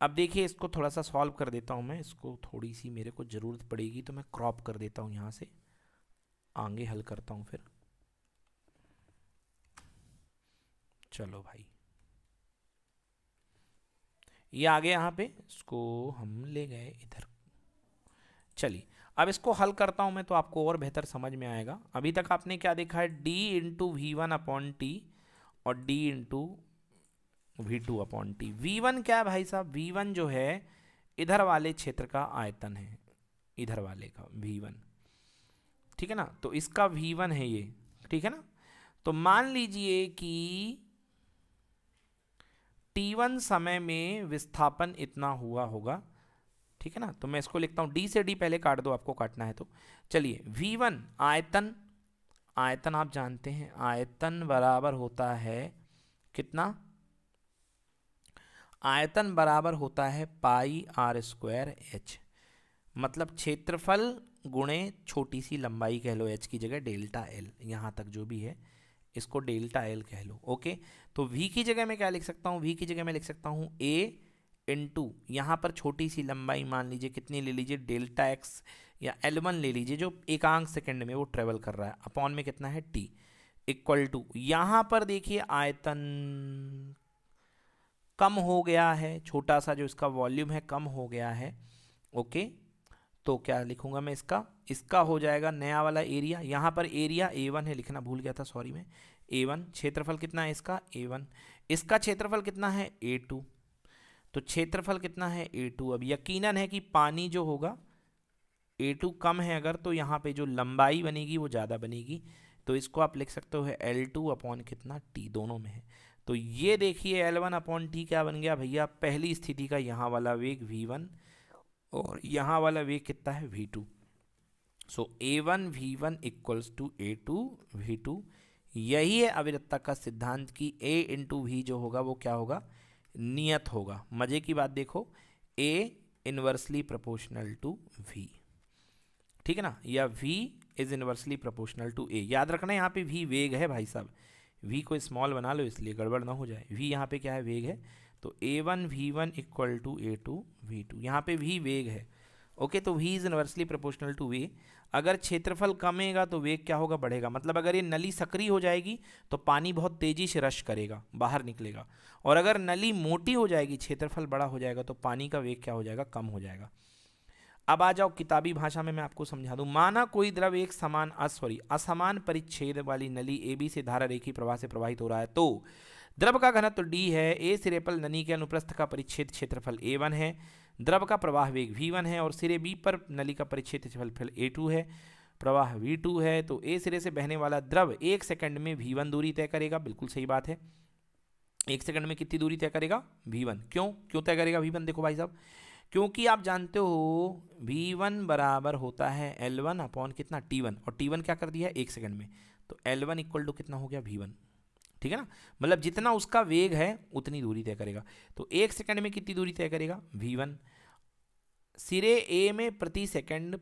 अब देखिए इसको थोड़ा सा सॉल्व कर देता हूँ मैं इसको थोड़ी सी मेरे को ज़रूरत पड़ेगी तो मैं क्रॉप कर देता हूँ यहाँ से आगे हल करता हूँ फिर चलो भाई ये आ गया यहाँ पे इसको हम ले गए इधर चलिए अब इसको हल करता हूँ मैं तो आपको और बेहतर समझ में आएगा अभी तक आपने क्या देखा है D into V one upon T और D into V two upon T V one क्या है भाई साहब वी वन जो है इधर वाले क्षेत्र का आयतन है इधर वाले का वी वन ठीक है ना तो इसका वी वन है ये ठीक है ना तो मान लीजिए कि टी वन समय में विस्थापन इतना हुआ होगा ठीक है ना तो मैं इसको लिखता हूँ डी से डी पहले काट दो आपको काटना है तो चलिए वी वन आयतन आयतन आप जानते हैं आयतन बराबर होता है कितना आयतन बराबर होता है पाई आर स्क्वायर एच मतलब क्षेत्रफल गुणे छोटी सी लंबाई कह लो एच की जगह डेल्टा एल यहाँ तक जो भी है इसको डेल्टा एल कह लो ओके तो वी की जगह मैं क्या लिख सकता हूँ वी की जगह मैं लिख सकता हूँ ए इनटू यहाँ पर छोटी सी लंबाई मान लीजिए कितनी ले लीजिए डेल्टा एक्स या एल वन ले लीजिए जो एकांक सेकंड में वो ट्रेवल कर रहा है अपॉन में कितना है टी इक्वल टू यहाँ पर देखिए आयतन कम हो गया है छोटा सा जो इसका वॉल्यूम है कम हो गया है ओके तो क्या लिखूंगा मैं इसका इसका हो जाएगा नया वाला एरिया यहाँ पर एरिया ए वन है लिखना भूल गया था सॉरी मैं ए वन क्षेत्रफल कितना है इसका ए वन इसका क्षेत्रफल कितना है ए टू तो क्षेत्रफल कितना है ए टू अब यकीनन है कि पानी जो होगा ए टू कम है अगर तो यहाँ पे जो लंबाई बनेगी वो ज़्यादा बनेगी तो इसको आप लिख सकते हो एल टू अपॉन कितना टी दोनों में है तो ये देखिए एल वन अपॉन टी क्या बन गया भैया पहली स्थिति का यहाँ वाला वेग वी वन और यहाँ वाला वेग कितना है V two so A one V one equals to A two V two यही है अविरत्ता का सिद्धांत कि ए इंटू वी जो होगा वो क्या होगा नियत होगा मज़े की बात देखो A inversely proportional to V ठीक है ना या V is inversely proportional to A याद रखना यहाँ पे वी वेग है भाई साहब वी को स्मॉल बना लो इसलिए गड़बड़ ना हो जाए वी यहाँ पे क्या है वेग है तो A one V one equal to A two V two यहाँ पे वी वेग है ओके तो V is inversely proportional to A अगर क्षेत्रफल कमेगा तो वेग क्या होगा बढ़ेगा मतलब अगर ये नली सक्रिय हो जाएगी तो पानी बहुत तेज़ी से रश करेगा बाहर निकलेगा और अगर नली मोटी हो जाएगी क्षेत्रफल बड़ा हो जाएगा तो पानी का वेग क्या हो जाएगा कम हो जाएगा अब आ जाओ किताबी भाषा में मैं आपको समझा दूं माना कोई द्रव एक समान सॉरी असमान परिच्छेद वाली नली ए बी से धारा रेखी प्रवाह से प्रवाहित हो रहा है तो द्रव का घनत्व डी है ए सिरे पर ननी के अनुप्रस्थ का परिच्छेद क्षेत्रफल ए वन है द्रव का प्रवाह वेग वी वन है और सिरे बी पर नली का परिच्छेद क्षेत्रफल ए टू है प्रवाह वी टू है तो ए सिरे से बहने वाला द्रव एक सेकंड में वी वन दूरी तय करेगा बिल्कुल सही बात है एक सेकंड में कितनी दूरी तय करेगा वी वन क्यों क्यों तय करेगा वी वन देखो भाई साहब क्योंकि आप जानते हो वी वन बराबर होता है एल वन अपॉन कितना टी वन और टी वन क्या कर दिया है एक सेकंड में तो एल वन इक्वल टू कितना हो गया वी वन ठीक है ना मतलब जितना उसका वेग है उतनी दूरी तय करेगा तो एक सेकंड में कितनी दूरी तय करेगा वी वन सिरे ए में प्रति सेकंड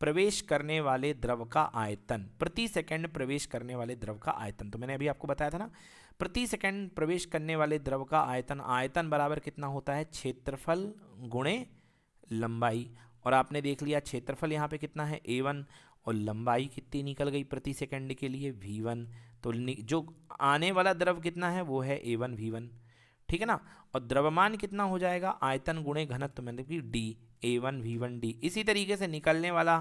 प्रवेश करने वाले द्रव का आयतन प्रति सेकंड प्रवेश करने वाले द्रव का आयतन तो मैंने अभी आपको बताया था ना प्रति सेकंड प्रवेश करने वाले द्रव का आयतन आयतन बराबर कितना होता है क्षेत्रफल गुणे लंबाई और आपने देख लिया क्षेत्रफल यहाँ पे कितना है ए वन और लंबाई कितनी निकल गई प्रति सेकंड के लिए वी वन तो जो आने वाला द्रव कितना है वो है ए वन वी वन ठीक है ना और द्रव्यमान कितना हो जाएगा आयतन गुणे घनत्व मतलब कि D A one V one D इसी तरीके से निकलने वाला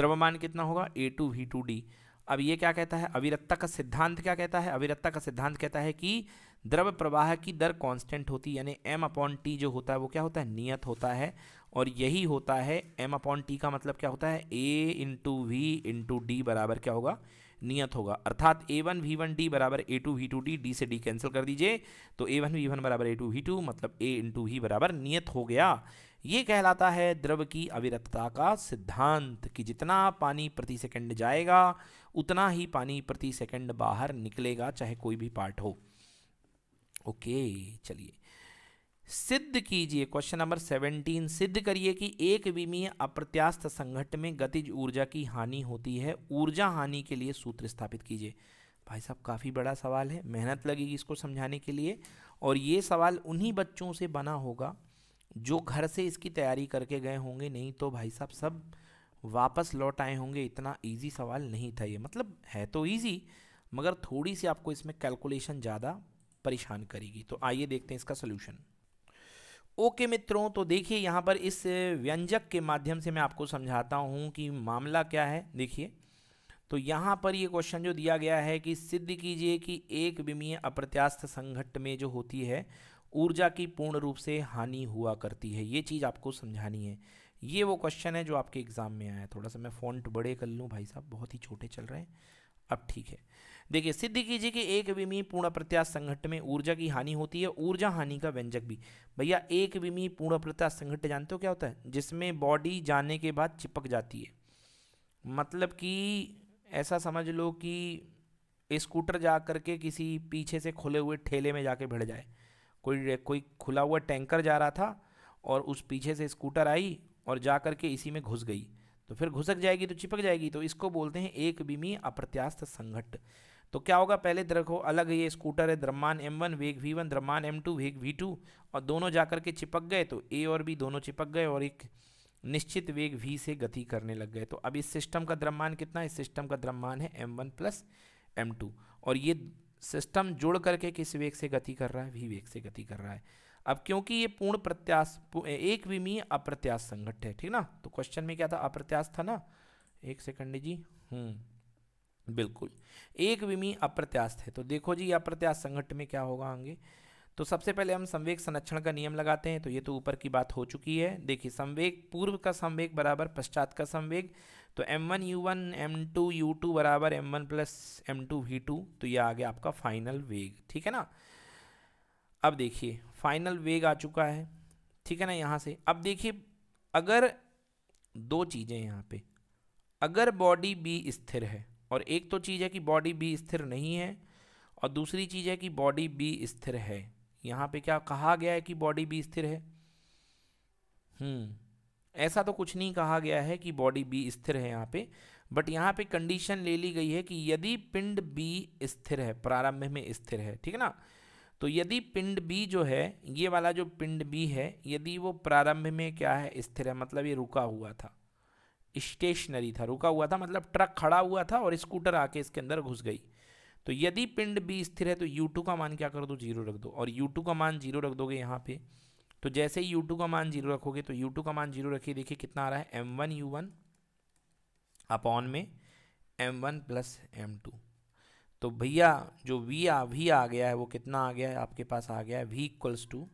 द्रव्यमान कितना होगा A two V two D अब ये क्या कहता है अविरत्ता का सिद्धांत क्या कहता है अविरत्ता का सिद्धांत कहता है कि द्रव प्रवाह की दर कांस्टेंट होती है यानी एम अपॉन टी जो होता है वो क्या होता है नियत होता है और यही होता है एम अपॉन टी का मतलब क्या होता है A into V into D बराबर क्या होगा नियत होगा अर्थात A one V one D बराबर A two V two D D से डी कैंसिल कर दीजिए तो ए वन वी वन बराबर ए टू वी टू मतलब ए इंटू वी बराबर नियत हो गया ये कहलाता है द्रव की अविरतता का सिद्धांत कि जितना पानी प्रति सेकंड जाएगा उतना ही पानी प्रति सेकंड बाहर निकलेगा चाहे कोई भी पार्ट हो ओके चलिए सिद्ध कीजिए क्वेश्चन नंबर सेवनटीन सिद्ध करिए कि एक विमीय अप्रत्यास्थ संघट में गतिज ऊर्जा की हानि होती है ऊर्जा हानि के लिए सूत्र स्थापित कीजिए भाई साहब काफ़ी बड़ा सवाल है मेहनत लगेगी इसको समझाने के लिए और ये सवाल उन्हीं बच्चों से बना होगा जो घर से इसकी तैयारी करके गए होंगे नहीं तो भाई साहब सब वापस लौट आए होंगे इतना ईजी सवाल नहीं था ये मतलब है तो ईजी मगर थोड़ी सी आपको इसमें कैलकुलेशन ज़्यादा परेशान करेगी तो आइए देखते हैं इसका सोल्यूशन ओके मित्रों तो देखिए यहाँ पर इस व्यंजक के माध्यम से मैं आपको समझाता हूँ कि मामला क्या है देखिए तो यहाँ पर ये क्वेश्चन जो दिया गया है कि सिद्ध कीजिए कि एक विमीय अप्रत्यास्थ संघट में जो होती है ऊर्जा की पूर्ण रूप से हानि हुआ करती है ये चीज़ आपको समझानी है ये वो क्वेश्चन है जो आपके एग्ज़ाम में आया है थोड़ा सा मैं फ़ॉन्ट बड़े कर लूँ भाई साहब बहुत ही छोटे चल रहे हैं अब ठीक है देखिए सिद्ध कीजिए कि एक विमी पूर्ण प्रत्याश संघट में ऊर्जा की हानि होती है ऊर्जा हानि का व्यंजक भी भैया एक विमी पूर्ण प्रत्याश संघट जानते हो क्या होता है जिसमें बॉडी जाने के बाद चिपक जाती है मतलब कि ऐसा समझ लो कि स्कूटर जा कर के किसी पीछे से खुले हुए ठेले में जाके भिड़ जाए कोई कोई खुला हुआ टैंकर जा रहा था और उस पीछे से स्कूटर आई और जा कर के इसी में घुस गई तो फिर घुसक जाएगी तो चिपक जाएगी तो इसको बोलते हैं एक बीमी अप्रत्यास्थ संघट तो क्या होगा पहले देखो अलग ये स्कूटर है द्रह्मान एम वन वेग वी वन द्रह्मान एम टू वेग वी टू और दोनों जाकर के चिपक गए तो ए और बी दोनों चिपक गए और एक निश्चित वेग वी से गति करने लग गए तो अब इस सिस्टम का द्रमान कितना है इस सिस्टम का द्रह्मान है M one plus M two और ये सिस्टम जोड़ करके किस वेग से गति कर रहा है वी वेग से गति कर रहा है अब क्योंकि ये पूर्ण प्रत्याश एक विमीय अप्रत्याश संघट है ठीक ना तो क्वेश्चन में क्या था अप्रत्याश था ना एक सेकंड जी हम्म बिल्कुल एक विमी अप्रत्यास्थ है तो देखो जी अप्रत्याश संघट में क्या होगा आगे तो सबसे पहले हम संवेग संरक्षण का नियम लगाते हैं तो ये तो ऊपर की बात हो चुकी है देखिए संवेग पूर्व का संवेग बराबर पश्चात का संवेग तो m1 u1 to m2 u2 बराबर m1 प्लस वी टू तो ये आ गया आपका फाइनल वेग ठीक है ना अब देखिए फाइनल वेग आ चुका है ठीक है ना यहाँ से अब देखिए अगर दो चीज़ें यहाँ पे अगर बॉडी बी स्थिर है और एक तो चीज़ है कि बॉडी बी स्थिर नहीं है और दूसरी चीज़ है कि बॉडी बी स्थिर है यहाँ पे क्या कहा गया है कि बॉडी बी स्थिर है हम्म ऐसा तो कुछ नहीं कहा गया है कि बॉडी बी स्थिर है यहाँ पे बट यहाँ पे कंडीशन ले ली गई है कि यदि पिंड बी स्थिर है प्रारंभ में स्थिर है ठीक है ना तो यदि पिंड बी जो है ये वाला जो पिंड बी है यदि वो प्रारंभ में क्या है स्थिर है मतलब ये रुका हुआ था स्टेशनरी था रुका हुआ था मतलब ट्रक खड़ा हुआ था और स्कूटर आके इसके अंदर घुस गई तो यदि पिंड बी स्थिर है तो यू टू का मान क्या कर दो तो जीरो रख दो और यू टू का मान जीरो रख दोगे यहाँ पे तो जैसे ही यू टू का मान जीरो रखोगे तो यू टू का मान जीरो रखिए देखिए कितना आ रहा है M one U one upon में M one plus M two तो भैया जो वी आ वी आ गया है वो कितना आ गया है आपके पास आ गया है V equals to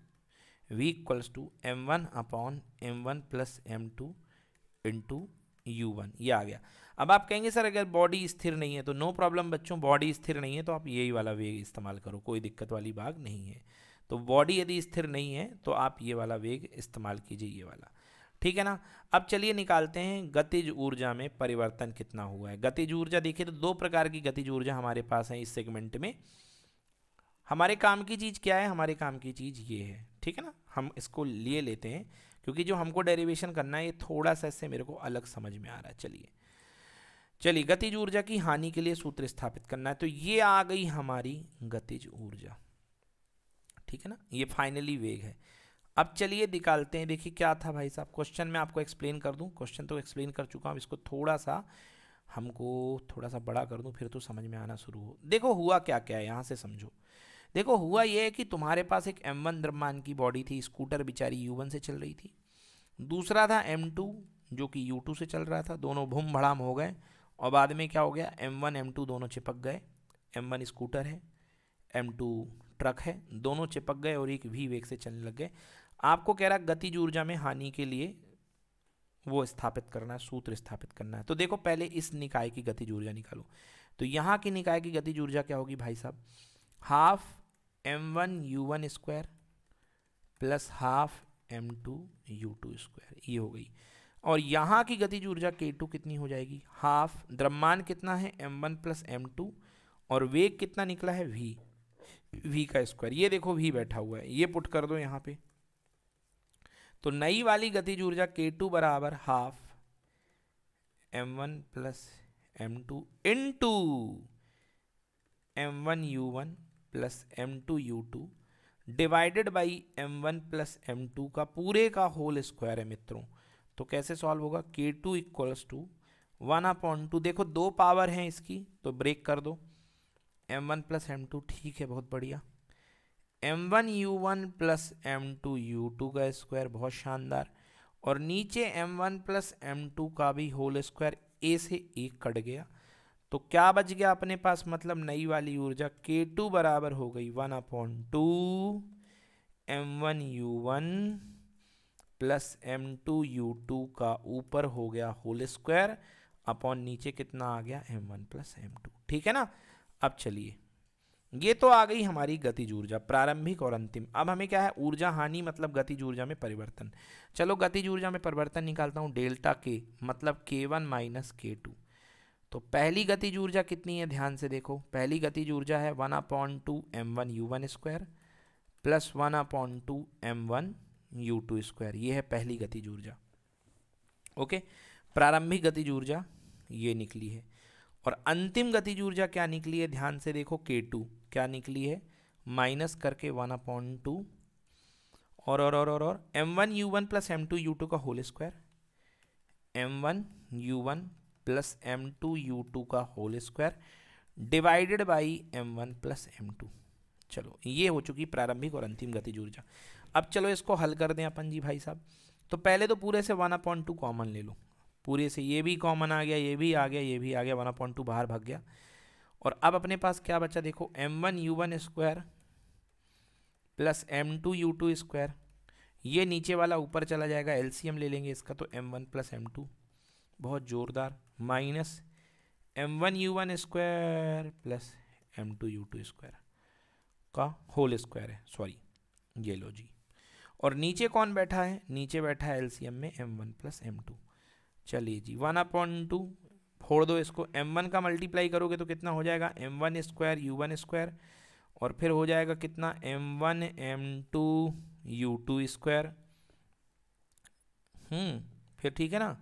V equals to M one upon M one plus M two into U one ये आ गया अब आप कहेंगे सर अगर बॉडी स्थिर नहीं है तो नो प्रॉब्लम बच्चों बॉडी स्थिर नहीं है तो आप यही वाला वेग इस्तेमाल करो कोई दिक्कत वाली बात नहीं है तो बॉडी यदि स्थिर नहीं है तो आप ये वाला वेग इस्तेमाल कीजिए ये वाला ठीक है ना अब चलिए निकालते हैं गतिज ऊर्जा में परिवर्तन कितना हुआ है गतिज ऊर्जा देखिए तो दो प्रकार की गतिज ऊर्जा हमारे पास है इस सेगमेंट में हमारे काम की चीज़ क्या है हमारे काम की चीज़ ये है ठीक है ना हम इसको लिए लेते हैं क्योंकि जो हमको डेरिवेशन करना है ये थोड़ा सा इससे मेरे को अलग समझ में आ रहा है चलिए चलिए गतिज ऊर्जा की हानि के लिए सूत्र स्थापित करना है तो ये आ गई हमारी गतिज ऊर्जा ठीक है ना ये फाइनली वेग है अब चलिए निकालते हैं देखिए क्या था भाई साहब क्वेश्चन मैं आपको एक्सप्लेन कर दूं क्वेश्चन तो एक्सप्लेन कर चुका हूँ इसको थोड़ा सा हमको थोड़ा सा बड़ा कर दूं फिर तो समझ में आना शुरू हो देखो हुआ क्या क्या है यहाँ से समझो देखो हुआ ये है कि तुम्हारे पास एक एम वन द्रव्यमान की बॉडी थी स्कूटर बेचारी यू वन से चल रही थी दूसरा था एम टू जो कि यू टू से चल रहा था दोनों भूम भड़ाम हो गए और बाद में क्या हो गया एम वन एम टू दोनों चिपक गए एम वन स्कूटर है एम टू ट्रक है दोनों चिपक गए और एक भी वेग से चलने लग गए आपको कह रहा गतिज ऊर्जा में हानि के लिए वो स्थापित करना है सूत्र स्थापित करना है तो देखो पहले इस निकाय की गतिज ऊर्जा निकालो तो यहाँ की निकाय की गतिज ऊर्जा क्या होगी भाई साहब half M one U one square plus half M two U two square ये हो गई और यहाँ की गतिज ऊर्जा के टू कितनी हो जाएगी हाफ द्रव्यमान कितना है M one plus M two और वेग कितना निकला है वी वी का स्क्वायर ये देखो वी बैठा हुआ है ये पुट कर दो यहाँ पे तो नई वाली गतिज ऊर्जा के टू बराबर half M one plus M two into M one U one plus M two U two divided by M one plus M two का पूरे का होल स्क्वायर है मित्रों तो कैसे सॉल्व होगा K two equals to one upon two देखो दो पावर हैं इसकी तो ब्रेक कर दो M one plus M two ठीक है बहुत बढ़िया M one U one plus M two U two का स्क्वायर बहुत शानदार और नीचे M one plus M two का भी होल स्क्वायर ए से एक कट गया तो क्या बच गया अपने पास मतलब नई वाली ऊर्जा के टू बराबर हो गई one upon two M one U one plus M two U two का ऊपर हो गया होल स्क्वायर अपॉन नीचे कितना आ गया M one plus M two ठीक है ना अब चलिए ये तो आ गई हमारी गतिज ऊर्जा प्रारंभिक और अंतिम अब हमें क्या है ऊर्जा हानि मतलब गतिज ऊर्जा में परिवर्तन चलो गतिज ऊर्जा में परिवर्तन निकालता हूँ डेल्टा के मतलब के वन माइनस के टू तो पहली गतिज ऊर्जा कितनी है ध्यान से देखो पहली गतिज ऊर्जा है one upon two M one U one square plus one upon two M one U two square ये है पहली गतिज ऊर्जा ओके प्रारंभिक गतिज ऊर्जा ये निकली है और अंतिम गतिज ऊर्जा क्या निकली है ध्यान से देखो के टू क्या निकली है माइनस करके वन अपॉन टू और और और और M one U one plus M two U two का whole square M one U one plus M two U two का whole square divided by M one plus M two चलो ये हो चुकी प्रारंभिक और अंतिम गतिज ऊर्जा अब चलो इसको हल कर दें अपन जी भाई साहब तो पहले तो पूरे से वन अपॉइंट टू कॉमन ले लो पूरे से ये भी कॉमन आ गया ये भी आ गया ये भी आ गया वन अपॉइंट टू बाहर भाग गया और अब अपने पास क्या बचा देखो M one U one square plus M two U two square ये नीचे वाला ऊपर चला जाएगा एलसीएम ले लेंगे इसका तो M one plus M two बहुत ज़ोरदार minus M one U one square plus M two U two square का होल स्क्वायर है सॉरी ये लो जी और नीचे कौन बैठा है नीचे बैठा है एलसीएम में M one plus M two चलिए जी वन अपॉन टू फोड़ दो इसको एम वन का मल्टीप्लाई करोगे तो कितना हो जाएगा M one square U one square और फिर हो जाएगा कितना M one M two U two square हम्म फिर ठीक है ना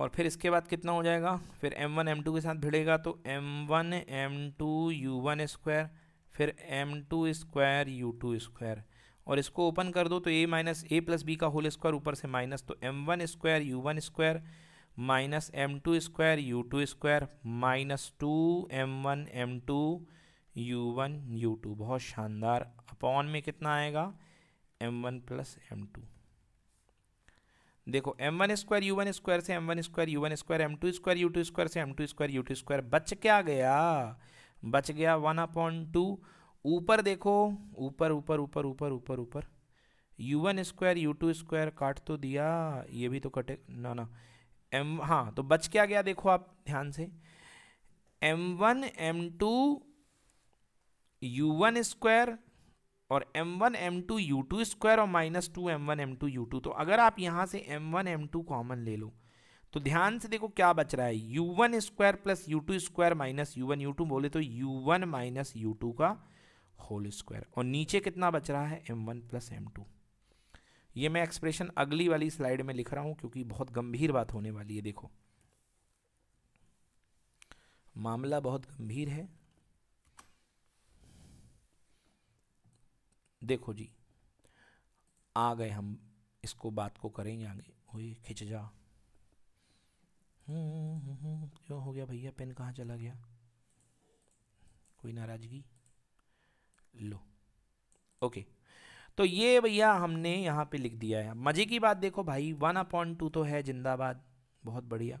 और फिर इसके बाद कितना हो जाएगा फिर एम वन एम टू के साथ भिड़ेगा तो M one M two U one square फिर M two square U two square और इसको ओपन कर दो तो A minus A plus B का होल स्क्वायर ऊपर से माइनस तो M one square U one square minus M two square U two square minus two M one M two U one U two बहुत शानदार upon में कितना आएगा M one plus M to देखो M one square U one square से M one square U one square M two square U two square से M two square U two square बच क्या गया बच गया वन अपॉन टू ऊपर देखो ऊपर ऊपर ऊपर ऊपर ऊपर ऊपर U one square U two square काट तो दिया ये भी तो कटे ना ना एम हाँ तो बच क्या गया देखो आप ध्यान से M one M two U one square और m1 m2 M two U two square और minus two M one M two U two तो अगर आप यहाँ से m1 m2 M two common ले लो तो ध्यान से देखो क्या बच रहा है U one square plus U two square minus U one U two बोले तो U one minus U two का होल स्क्वायर और नीचे कितना बच रहा है M one plus M two ये मैं एक्सप्रेशन अगली वाली स्लाइड में लिख रहा हूँ क्योंकि बहुत गंभीर बात होने वाली है देखो मामला बहुत गंभीर है देखो जी आ गए हम इसको बात को करेंगे आगे ओए खिंच जा हम्म, हम्म, हम्म, क्यों हो गया भैया पेन कहाँ चला गया कोई नाराज़गी लो ओके तो ये भैया हमने यहाँ पे लिख दिया है मज़े की बात देखो भाई वन अपॉइंट टू तो है जिंदाबाद बहुत बढ़िया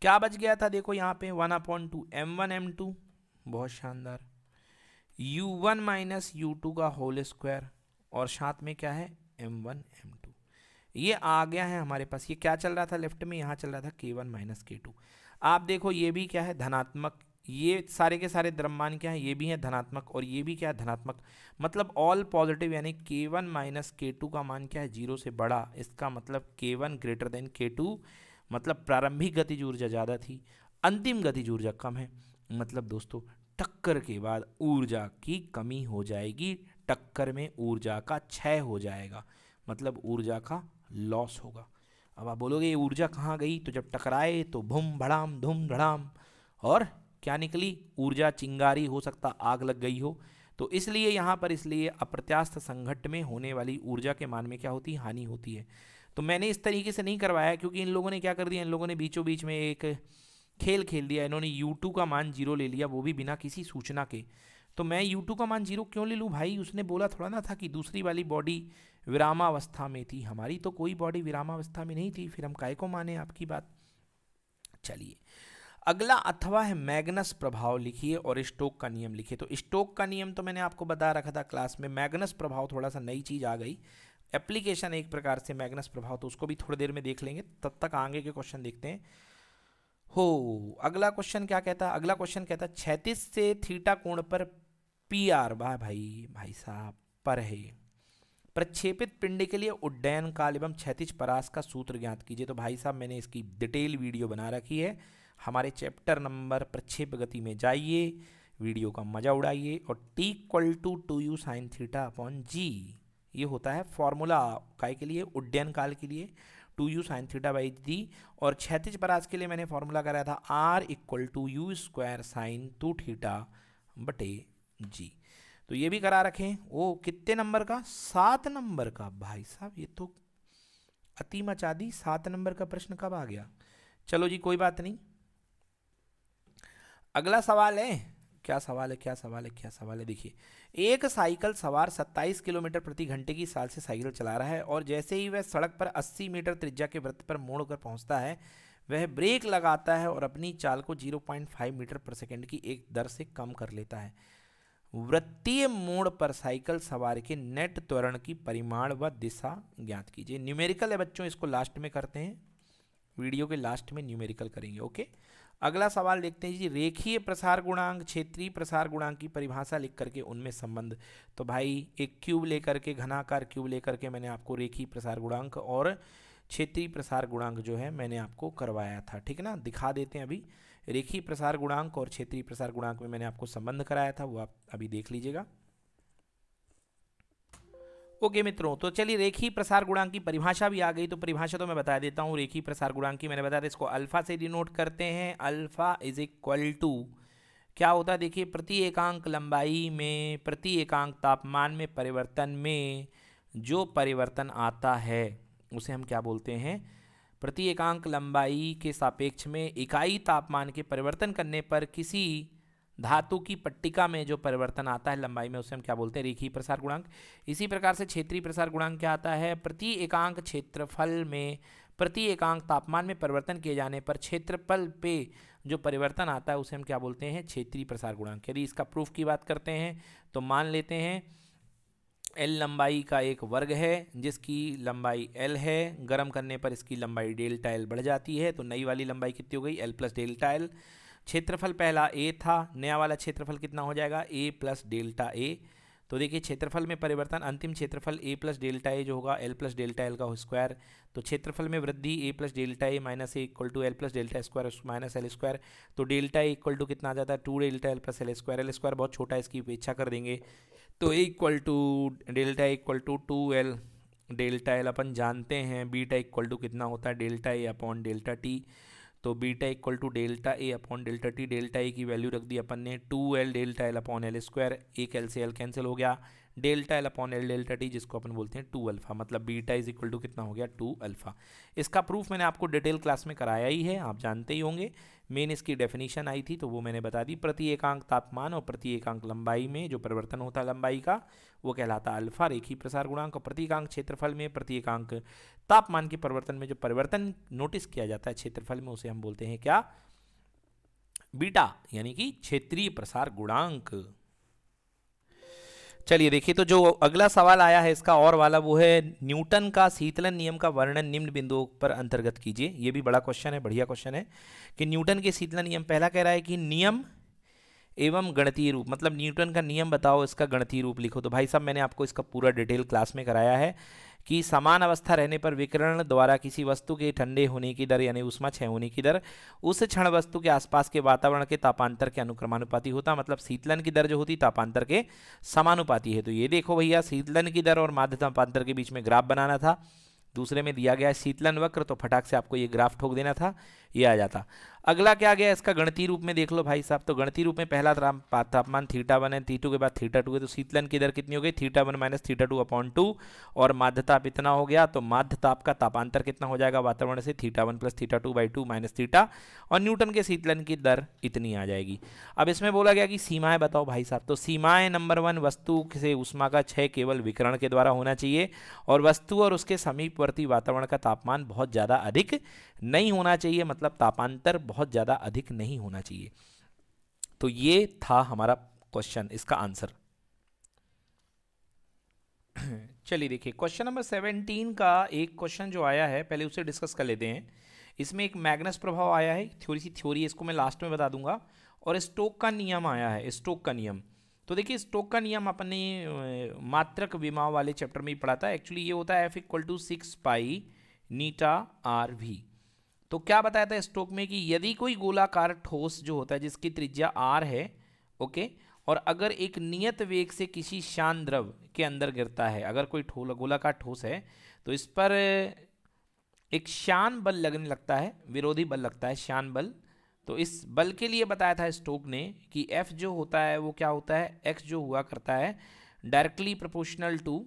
क्या बच गया था देखो यहाँ पे one upon two M one M two बहुत शानदार U one minus U two का होल स्क्वायर और साथ में क्या है एम वन एम टू ये आ गया है हमारे पास ये क्या चल रहा था लेफ्ट में यहाँ चल रहा था के वन माइनस के टू आप देखो ये भी क्या है धनात्मक ये सारे के सारे द्रव्यमान क्या है ये भी है धनात्मक और ये भी क्या है धनात्मक मतलब ऑल पॉजिटिव यानी के वन माइनस के टू का मान क्या है जीरो से बड़ा इसका मतलब K one greater than K two मतलब प्रारंभिक गतिज ऊर्जा ज़्यादा थी अंतिम गतिज ऊर्जा कम है मतलब दोस्तों टक्कर के बाद ऊर्जा की कमी हो जाएगी टक्कर में ऊर्जा का क्षय हो जाएगा मतलब ऊर्जा का लॉस होगा अब आप बोलोगे ये ऊर्जा कहाँ गई तो जब टकराए तो भूम भड़ाम धुम धड़ाम और क्या निकली ऊर्जा चिंगारी हो सकता आग लग गई हो तो इसलिए यहाँ पर इसलिए अप्रत्यास्थ संघट में होने वाली ऊर्जा के मान में क्या होती हानि होती है तो मैंने इस तरीके से नहीं करवाया क्योंकि इन लोगों ने क्या कर दिया इन लोगों ने बीचों बीच में एक खेल खेल दिया इन्होंने यू का मान जीरो ले लिया वो भी बिना किसी सूचना के तो मैं यू का मान जीरो क्यों ले लूँ भाई उसने बोला थोड़ा ना था कि दूसरी वाली बॉडी विरामावस्था में थी हमारी तो कोई बॉडी विरामावस्था में नहीं थी फिर हम काय को माने आपकी बात चलिए अगला अथवा है मैग्नस प्रभाव लिखिए और स्टोक का नियम लिखिए तो स्टोक का नियम तो मैंने आपको बता रखा था क्लास में मैग्नस प्रभाव थोड़ा सा नई चीज़ आ गई एप्लीकेशन एक प्रकार से मैग्नस प्रभाव तो उसको भी थोड़ी देर में देख लेंगे तब तक आगे के क्वेश्चन देखते हैं हो अगला क्वेश्चन क्या कहता है अगला क्वेश्चन कहता है छैतीस से थीटा कोण पर पी आर वाह भाई भाई साहब पर है प्रक्षेपित पिंड के लिए उड्डयन काल एवं क्षैतिज परास का सूत्र ज्ञात कीजिए तो भाई साहब मैंने इसकी डिटेल वीडियो बना रखी है हमारे चैप्टर नंबर प्रक्षेप गति में जाइए वीडियो का मजा उड़ाइए और T equal to two U sine theta upon G ये होता है फॉर्मूला काय के लिए उड्डयन काल के लिए two U sine theta by दी और क्षैतिज पराज के लिए मैंने फॉर्मूला कराया था R equal to U square sine two theta बटे जी तो ये भी करा रखें ओ कितने नंबर का सात नंबर का भाई साहब ये तो अतिमचादी सात नंबर का प्रश्न कब आ गया चलो जी कोई बात नहीं अगला सवाल है क्या सवाल है क्या सवाल है क्या सवाल है देखिए एक साइकिल सवार 27 किलोमीटर प्रति घंटे की साल से साइकिल चला रहा है और जैसे ही वह सड़क पर 80 मीटर त्रिज्या के वृत्त पर मोड़ कर पहुंचता है वह ब्रेक लगाता है और अपनी चाल को 0.5 मीटर पर सेकेंड की एक दर से कम कर लेता है वृत्तीय मोड़ पर साइकिल सवार के नेट त्वरण की परिमाण व दिशा ज्ञात कीजिए न्यूमेरिकल है बच्चों इसको लास्ट में करते हैं वीडियो के लास्ट में न्यूमेरिकल करेंगे ओके अगला सवाल देखते हैं जी रेखीय प्रसार गुणांक क्षेत्रीय प्रसार गुणांक की परिभाषा लिख करके उनमें संबंध तो भाई एक क्यूब लेकर के घनाकार क्यूब लेकर के मैंने आपको रेखीय प्रसार गुणांक और क्षेत्रीय प्रसार गुणांक जो है मैंने आपको करवाया था ठीक है ना दिखा देते हैं अभी रेखीय प्रसार गुणांक और क्षेत्रीय प्रसार गुणांक में मैंने आपको संबंध कराया था वो आप अभी देख लीजिएगा ओके मित्रों तो चलिए रेखी प्रसार गुणांक की परिभाषा भी आ गई तो परिभाषा तो मैं बता देता हूँ रेखी प्रसार गुणांक की मैंने बताया इसको अल्फ़ा से डिनोट करते हैं अल्फ़ा इज इक्वल टू क्या होता है देखिए प्रति एकांक लंबाई में प्रति एकांक तापमान में परिवर्तन में जो परिवर्तन आता है उसे हम क्या बोलते हैं प्रति एकांक लंबाई के सापेक्ष में इकाई तापमान के परिवर्तन करने पर किसी धातु की पट्टिका में जो परिवर्तन आता है लंबाई में उसे हम क्या बोलते हैं रेखीय प्रसार गुणांक इसी प्रकार से क्षेत्रीय प्रसार गुणांक क्या आता है प्रति एकांक क्षेत्रफल में प्रति एकांक तापमान में परिवर्तन किए जाने पर क्षेत्रफल पे जो परिवर्तन आता है उसे हम क्या बोलते हैं क्षेत्रीय प्रसार गुणांक यदि इसका प्रूफ की बात करते हैं तो मान लेते हैं एल लंबाई का एक वर्ग है जिसकी लंबाई एल है गर्म करने पर इसकी लंबाई डेल्टा एल बढ़ जाती है तो नई वाली लंबाई कितनी हो गई एल प्लस डेल्टा एल क्षेत्रफल पहला ए था नया वाला क्षेत्रफल कितना हो जाएगा ए प्लस डेल्टा ए तो देखिए क्षेत्रफल में परिवर्तन अंतिम क्षेत्रफल ए प्लस डेल्टा ए जो होगा एल प्लस डेल्टा एल का हो स्क्वायर तो क्षेत्रफल में वृद्धि A plus delta A minus A equal to L plus delta square minus L square तो डेल्टा ए इक्वल टू कितना आ जाता है two delta L plus L square L square बहुत छोटा है इसकी उपेक्षा कर देंगे तो A equal to delta equal to two L delta L अपन जानते हैं बीटा इक्वल टू कितना होता है delta A upon delta T तो beta equal to delta A upon delta T delta A की वैल्यू रख दी अपन ने two L delta L upon L square एक एल से एल कैंसिल हो गया delta L upon L delta T जिसको अपन बोलते हैं टू अल्फा मतलब बीटा इज इक्वल टू कितना हो गया टू अल्फा इसका प्रूफ मैंने आपको डिटेल क्लास में कराया ही है आप जानते ही होंगे मेन इसकी डेफिनेशन आई थी तो वो मैंने बता दी प्रति एकांक तापमान और प्रति एकांक लंबाई में जो परिवर्तन होता है लंबाई का वो कहलाता अल्फा रेखी प्रसार गुणांक और प्रतीकांक क्षेत्रफल में प्रतीकांक तापमान के परिवर्तन में जो परिवर्तन नोटिस किया जाता है क्षेत्रफल में उसे हम बोलते हैं क्या बीटा यानी कि क्षेत्रीय प्रसार गुणांक चलिए देखिए तो जो अगला सवाल आया है इसका और वाला वो है न्यूटन का शीतलन नियम का वर्णन निम्न बिंदुओं पर अंतर्गत कीजिए ये भी बड़ा क्वेश्चन है बढ़िया क्वेश्चन है कि न्यूटन के शीतलन नियम पहला कह रहा है कि नियम एवं गणतीय रूप मतलब न्यूटन का नियम बताओ इसका गणतीय रूप लिखो तो भाई साहब मैंने आपको इसका पूरा डिटेल क्लास में कराया है कि समान अवस्था रहने पर विकिरण द्वारा किसी वस्तु के ठंडे होने की दर यानी उष्मा क्षय होने की दर उस क्षण वस्तु के आसपास के वातावरण के तापांतर के अनुक्रमानुपाती होता मतलब शीतलन की दर जो होती तापांतर के समानुपाती है तो ये देखो भैया शीतलन की दर और माध्य तापांतर के बीच में ग्राफ बनाना था दूसरे में दिया गया शीतलन वक्र तो फटाक से आपको ये ग्राफ ठोक देना था ये आ जाता अगला क्या गया इसका गणती रूप में देख लो भाई साहब तो गणती रूप में पहला तापमान थीटा वन है थीटू के बाद थीटा टू है तो शीतलन की दर कितनी हो गई theta one minus theta two upon two और माध्य ताप इतना हो गया तो माध्य ताप का तापांतर कितना हो जाएगा वातावरण से theta one plus theta two by two minus theta और न्यूटन के शीतलन की दर इतनी आ जाएगी अब इसमें बोला गया कि सीमाएं बताओ भाई साहब तो सीमाएं नंबर वन वस्तु से उष्मा का छः केवल विकरण के द्वारा होना चाहिए और वस्तु और उसके समीपवर्ती वातावरण का तापमान बहुत ज़्यादा अधिक नहीं होना चाहिए मतलब तापांतर बहुत ज़्यादा अधिक नहीं होना चाहिए तो ये था हमारा क्वेश्चन इसका आंसर चलिए देखिए क्वेश्चन नंबर सेवनटीन का एक क्वेश्चन जो आया है पहले उसे डिस्कस कर लेते हैं इसमें एक मैग्नस प्रभाव आया है थ्योरी सी थ्योरी इसको मैं लास्ट में बता दूंगा और स्टोक का नियम आया है स्टोक का नियम तो देखिए स्टोक का नियम अपने मात्रक विमा वाले चैप्टर में ही पढ़ा था एक्चुअली ये होता है F equal to six pi eta R V तो क्या बताया था स्टोक में कि यदि कोई गोलाकार ठोस जो होता है जिसकी त्रिज्या आर है ओके और अगर एक नियत वेग से किसी शान द्रव के अंदर गिरता है अगर कोई ठोला गोलाकार ठोस है तो इस पर एक शान बल लगने लगता है विरोधी बल लगता है शान बल तो इस बल के लिए बताया था स्टोक ने कि एफ जो होता है वो क्या होता है एक्स जो हुआ करता है डायरेक्टली प्रोपोर्शनल टू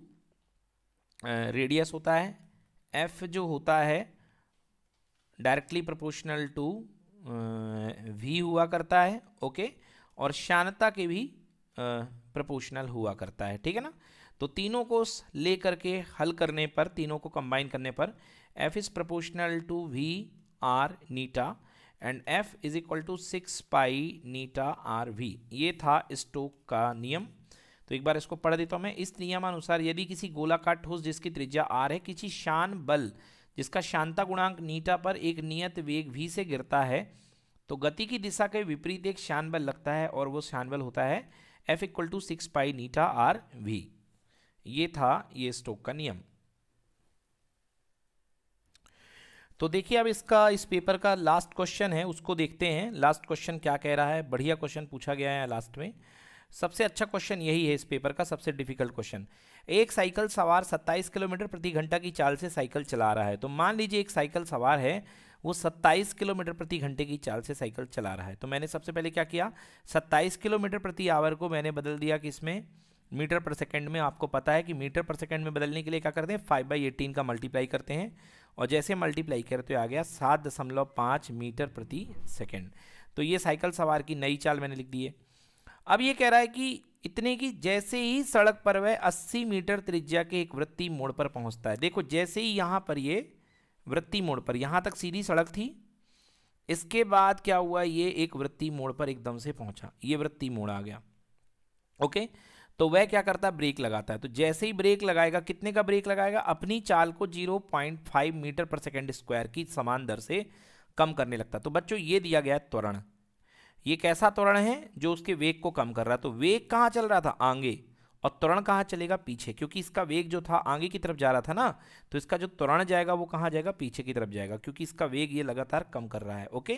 रेडियस होता है एफ जो होता है डायरेक्टली प्रोपोर्शनल टू वी हुआ करता है ओके और शानता के भी प्रोपोर्शनल हुआ करता है ठीक है ना तो तीनों को ले करके हल करने पर तीनों को कंबाइन करने पर F is proportional to V R eta and F is equal to six pi eta R V ये था स्टोक का नियम तो एक बार इसको पढ़ देता हूँ मैं इस नियमानुसार यदि किसी गोलाकार ठोस जिसकी त्रिज्या आर है किसी शान बल जिसका शांता गुणांक नीटा पर एक नियत वेग भी से गिरता है तो गति की दिशा के विपरीत एक शान बल लगता है और वो शान बल होता है F equal to six pi eta R V ये था ये स्टोक का नियम तो देखिए अब इसका इस पेपर का लास्ट क्वेश्चन है उसको देखते हैं लास्ट क्वेश्चन क्या कह रहा है बढ़िया क्वेश्चन पूछा गया है लास्ट में सबसे अच्छा क्वेश्चन यही है इस पेपर का सबसे डिफिकल्ट क्वेश्चन एक साइकिल सवार 27 किलोमीटर प्रति घंटा की चाल से साइकिल चला रहा है तो मान लीजिए एक साइकिल सवार है वो 27 किलोमीटर प्रति घंटे की चाल से साइकिल चला रहा है तो मैंने सबसे पहले क्या किया 27 किलोमीटर प्रति आवर को मैंने बदल दिया कि इसमें मीटर पर सेकेंड में आपको पता है कि मीटर पर सेकेंड में बदलने के लिए क्या करते हैं फाइव बाई एटीन का मल्टीप्लाई करते हैं और जैसे मल्टीप्लाई करते हुए आ गया सात दशमलव पाँच मीटर प्रति सेकेंड तो ये साइकिल सवार की नई चाल मैंने लिख दी है अब ये कह रहा है कि इतने की जैसे ही सड़क पर वह 80 मीटर त्रिज्या के एक वृत्ति मोड़ पर पहुंचता है देखो जैसे ही यहाँ पर ये वृत्ति मोड़ पर यहाँ तक सीधी सड़क थी इसके बाद क्या हुआ ये एक वृत्ति मोड़ पर एकदम से पहुंचा ये वृत्ति मोड़ आ गया ओके तो वह क्या करता है ब्रेक लगाता है तो जैसे ही ब्रेक लगाएगा कितने का ब्रेक लगाएगा अपनी चाल को 0.5 मीटर पर सेकेंड स्क्वायर की समान दर से कम करने लगता तो बच्चों ये दिया गया त्वरण ये कैसा त्वरण है जो उसके वेग को कम कर रहा है तो वेग कहाँ चल रहा था आगे और त्वरण कहाँ चलेगा पीछे क्योंकि इसका वेग जो था आगे की तरफ जा रहा था ना तो इसका जो त्वरण जाएगा वो कहाँ जाएगा पीछे की तरफ जाएगा क्योंकि इसका वेग ये लगातार कम कर रहा है ओके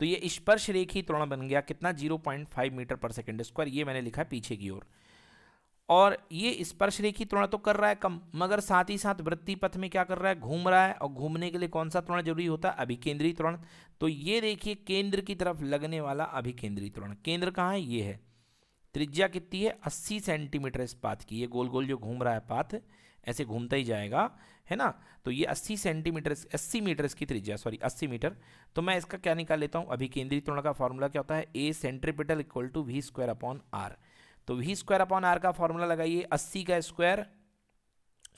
तो ये स्पर्श रेखी त्वरण बन गया कितना five metre per second square ये मैंने लिखा है पीछे की ओर और ये स्पर्श रेखी त्रोण तो कर रहा है कम मगर साथ ही साथ वृत्ति पथ में क्या कर रहा है घूम रहा है और घूमने के लिए कौन सा त्रोण जरूरी होता है अभिकेंद्रीय त्रोण तो ये देखिए केंद्र की तरफ लगने वाला अभिकेंद्रीय त्रोण केंद्र कहाँ है ये है त्रिज्या कितनी है अस्सी सेंटीमीटर इस पाथ की ये गोल गोल जो घूम रहा है पाथ ऐसे घूमता ही जाएगा है ना तो ये 80 सेंटीमीटर 80 मीटर की त्रिज्या सॉरी 80 मीटर तो मैं इसका क्या निकाल लेता हूँ अभिकेंद्रीय त्रोण का फॉर्मूला क्या होता है A centripetal equal to V square upon R तो वी स्क्वायर अपॉन आर का फॉर्मूला लगाइए अस्सी का स्क्वायर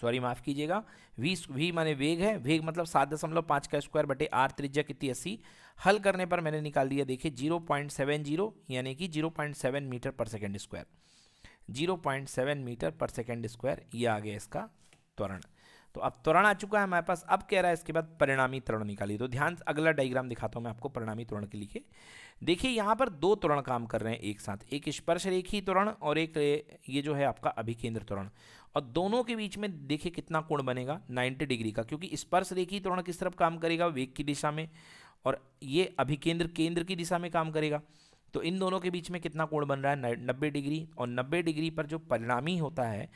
सॉरी माफ़ कीजिएगा वी वी माने वेग है वेग मतलब सात दशमलव पाँच का स्क्वायर बटे आर त्रिज्या कितनी अस्सी हल करने पर मैंने निकाल दिया देखिए जीरो पॉइंट सेवन जीरो यानी कि zero point seven metre per second square zero point seven metre per second square ये आ गया इसका त्वरण तो अब त्वरण आ चुका है हमारे पास अब कह रहा है इसके बाद परिणामी त्वरण निकालिए तो ध्यान अगला डायग्राम दिखाता हूँ मैं आपको परिणामी त्वरण के लिए देखिए यहाँ पर दो त्वरण काम कर रहे हैं एक साथ एक स्पर्श रेखी त्वरण और एक ये जो है आपका अभिकेंद्र त्वरण और दोनों के बीच में देखिए कितना कोण बनेगा नाइन्टी डिग्री का क्योंकि स्पर्श रेखी त्वरण किस तरफ काम करेगा वेग की दिशा में और ये अभिकेंद्र केंद्र की दिशा में काम करेगा तो इन दोनों के बीच में कितना कोण बन रहा है नब्बे डिग्री और नब्बे डिग्री पर जो परिणामी होता है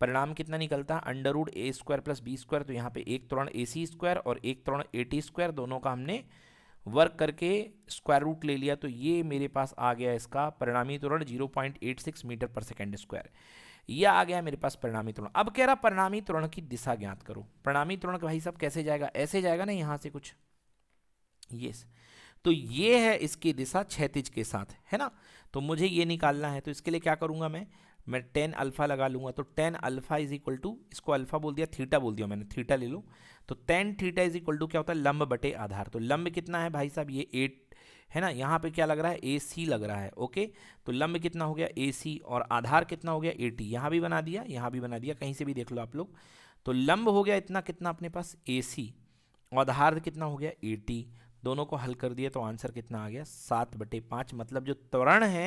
परिणाम कितना निकलता है under root A square plus B square तो यहाँ पे एक त्रोण ए सी स्क्वायर और एक त्रोण ए टी स्क्वायर दोनों का हमने वर्क करके स्क्वायर रूट ले लिया तो ये मेरे पास आ गया इसका परिणामी त्वरण 0.86 मीटर पर सेकेंड स्क्वायर ये आ गया मेरे पास परिणामी त्वरण अब कह रहा परिणामी त्वरण की दिशा ज्ञात करो परिणामी त्वरण भाई सब कैसे जाएगा ऐसे जाएगा ना यहाँ से कुछ यस तो ये है इसकी दिशा क्षैतिज के साथ है ना तो मुझे ये निकालना है तो इसके लिए क्या करूँगा मैं मैं टेन अल्फ़ा लगा लूँगा तो tan alpha is equal to इसको अल्फ़ा बोल दिया थीटा बोल दिया मैंने थीटा ले लूँ तो tan theta is equal to क्या होता है लंब बटे आधार तो लंब कितना है भाई साहब ये एट है ना यहाँ पे क्या लग रहा है ए सी लग रहा है ओके तो लंब कितना हो गया ए सी और आधार कितना हो गया ए टी यहाँ भी बना दिया यहाँ भी बना दिया कहीं से भी देख लो आप लोग तो लंब हो गया इतना कितना अपने पास ए सी आधार कितना हो गया ए टी दोनों को हल कर दिया तो आंसर कितना आ गया सात बटे पाँच मतलब जो त्वरण है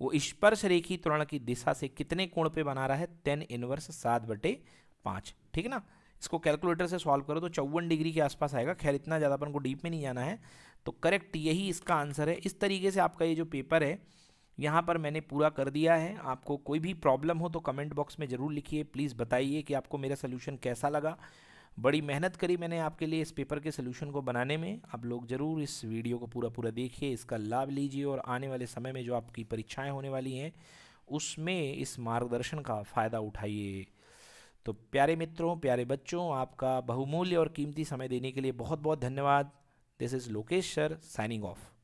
वो स्पर्श रेखी त्वरण की दिशा से कितने कोण पे बना रहा है टेन इनवर्स सात बटे पाँच ठीक है ना इसको कैलकुलेटर से सॉल्व करो तो चौवन डिग्री के आसपास आएगा खैर इतना ज़्यादा अपन को डीप में नहीं जाना है तो करेक्ट यही इसका आंसर है इस तरीके से आपका ये जो पेपर है यहाँ पर मैंने पूरा कर दिया है आपको कोई भी प्रॉब्लम हो तो कमेंट बॉक्स में ज़रूर लिखिए प्लीज़ बताइए कि आपको मेरा सोल्यूशन कैसा लगा बड़ी मेहनत करी मैंने आपके लिए इस पेपर के सोल्यूशन को बनाने में आप लोग ज़रूर इस वीडियो को पूरा पूरा देखिए इसका लाभ लीजिए और आने वाले समय में जो आपकी परीक्षाएँ होने वाली हैं उसमें इस मार्गदर्शन का फ़ायदा उठाइए तो प्यारे मित्रों प्यारे बच्चों आपका बहुमूल्य और कीमती समय देने के लिए बहुत बहुत धन्यवाद this is Lokesh sir signing of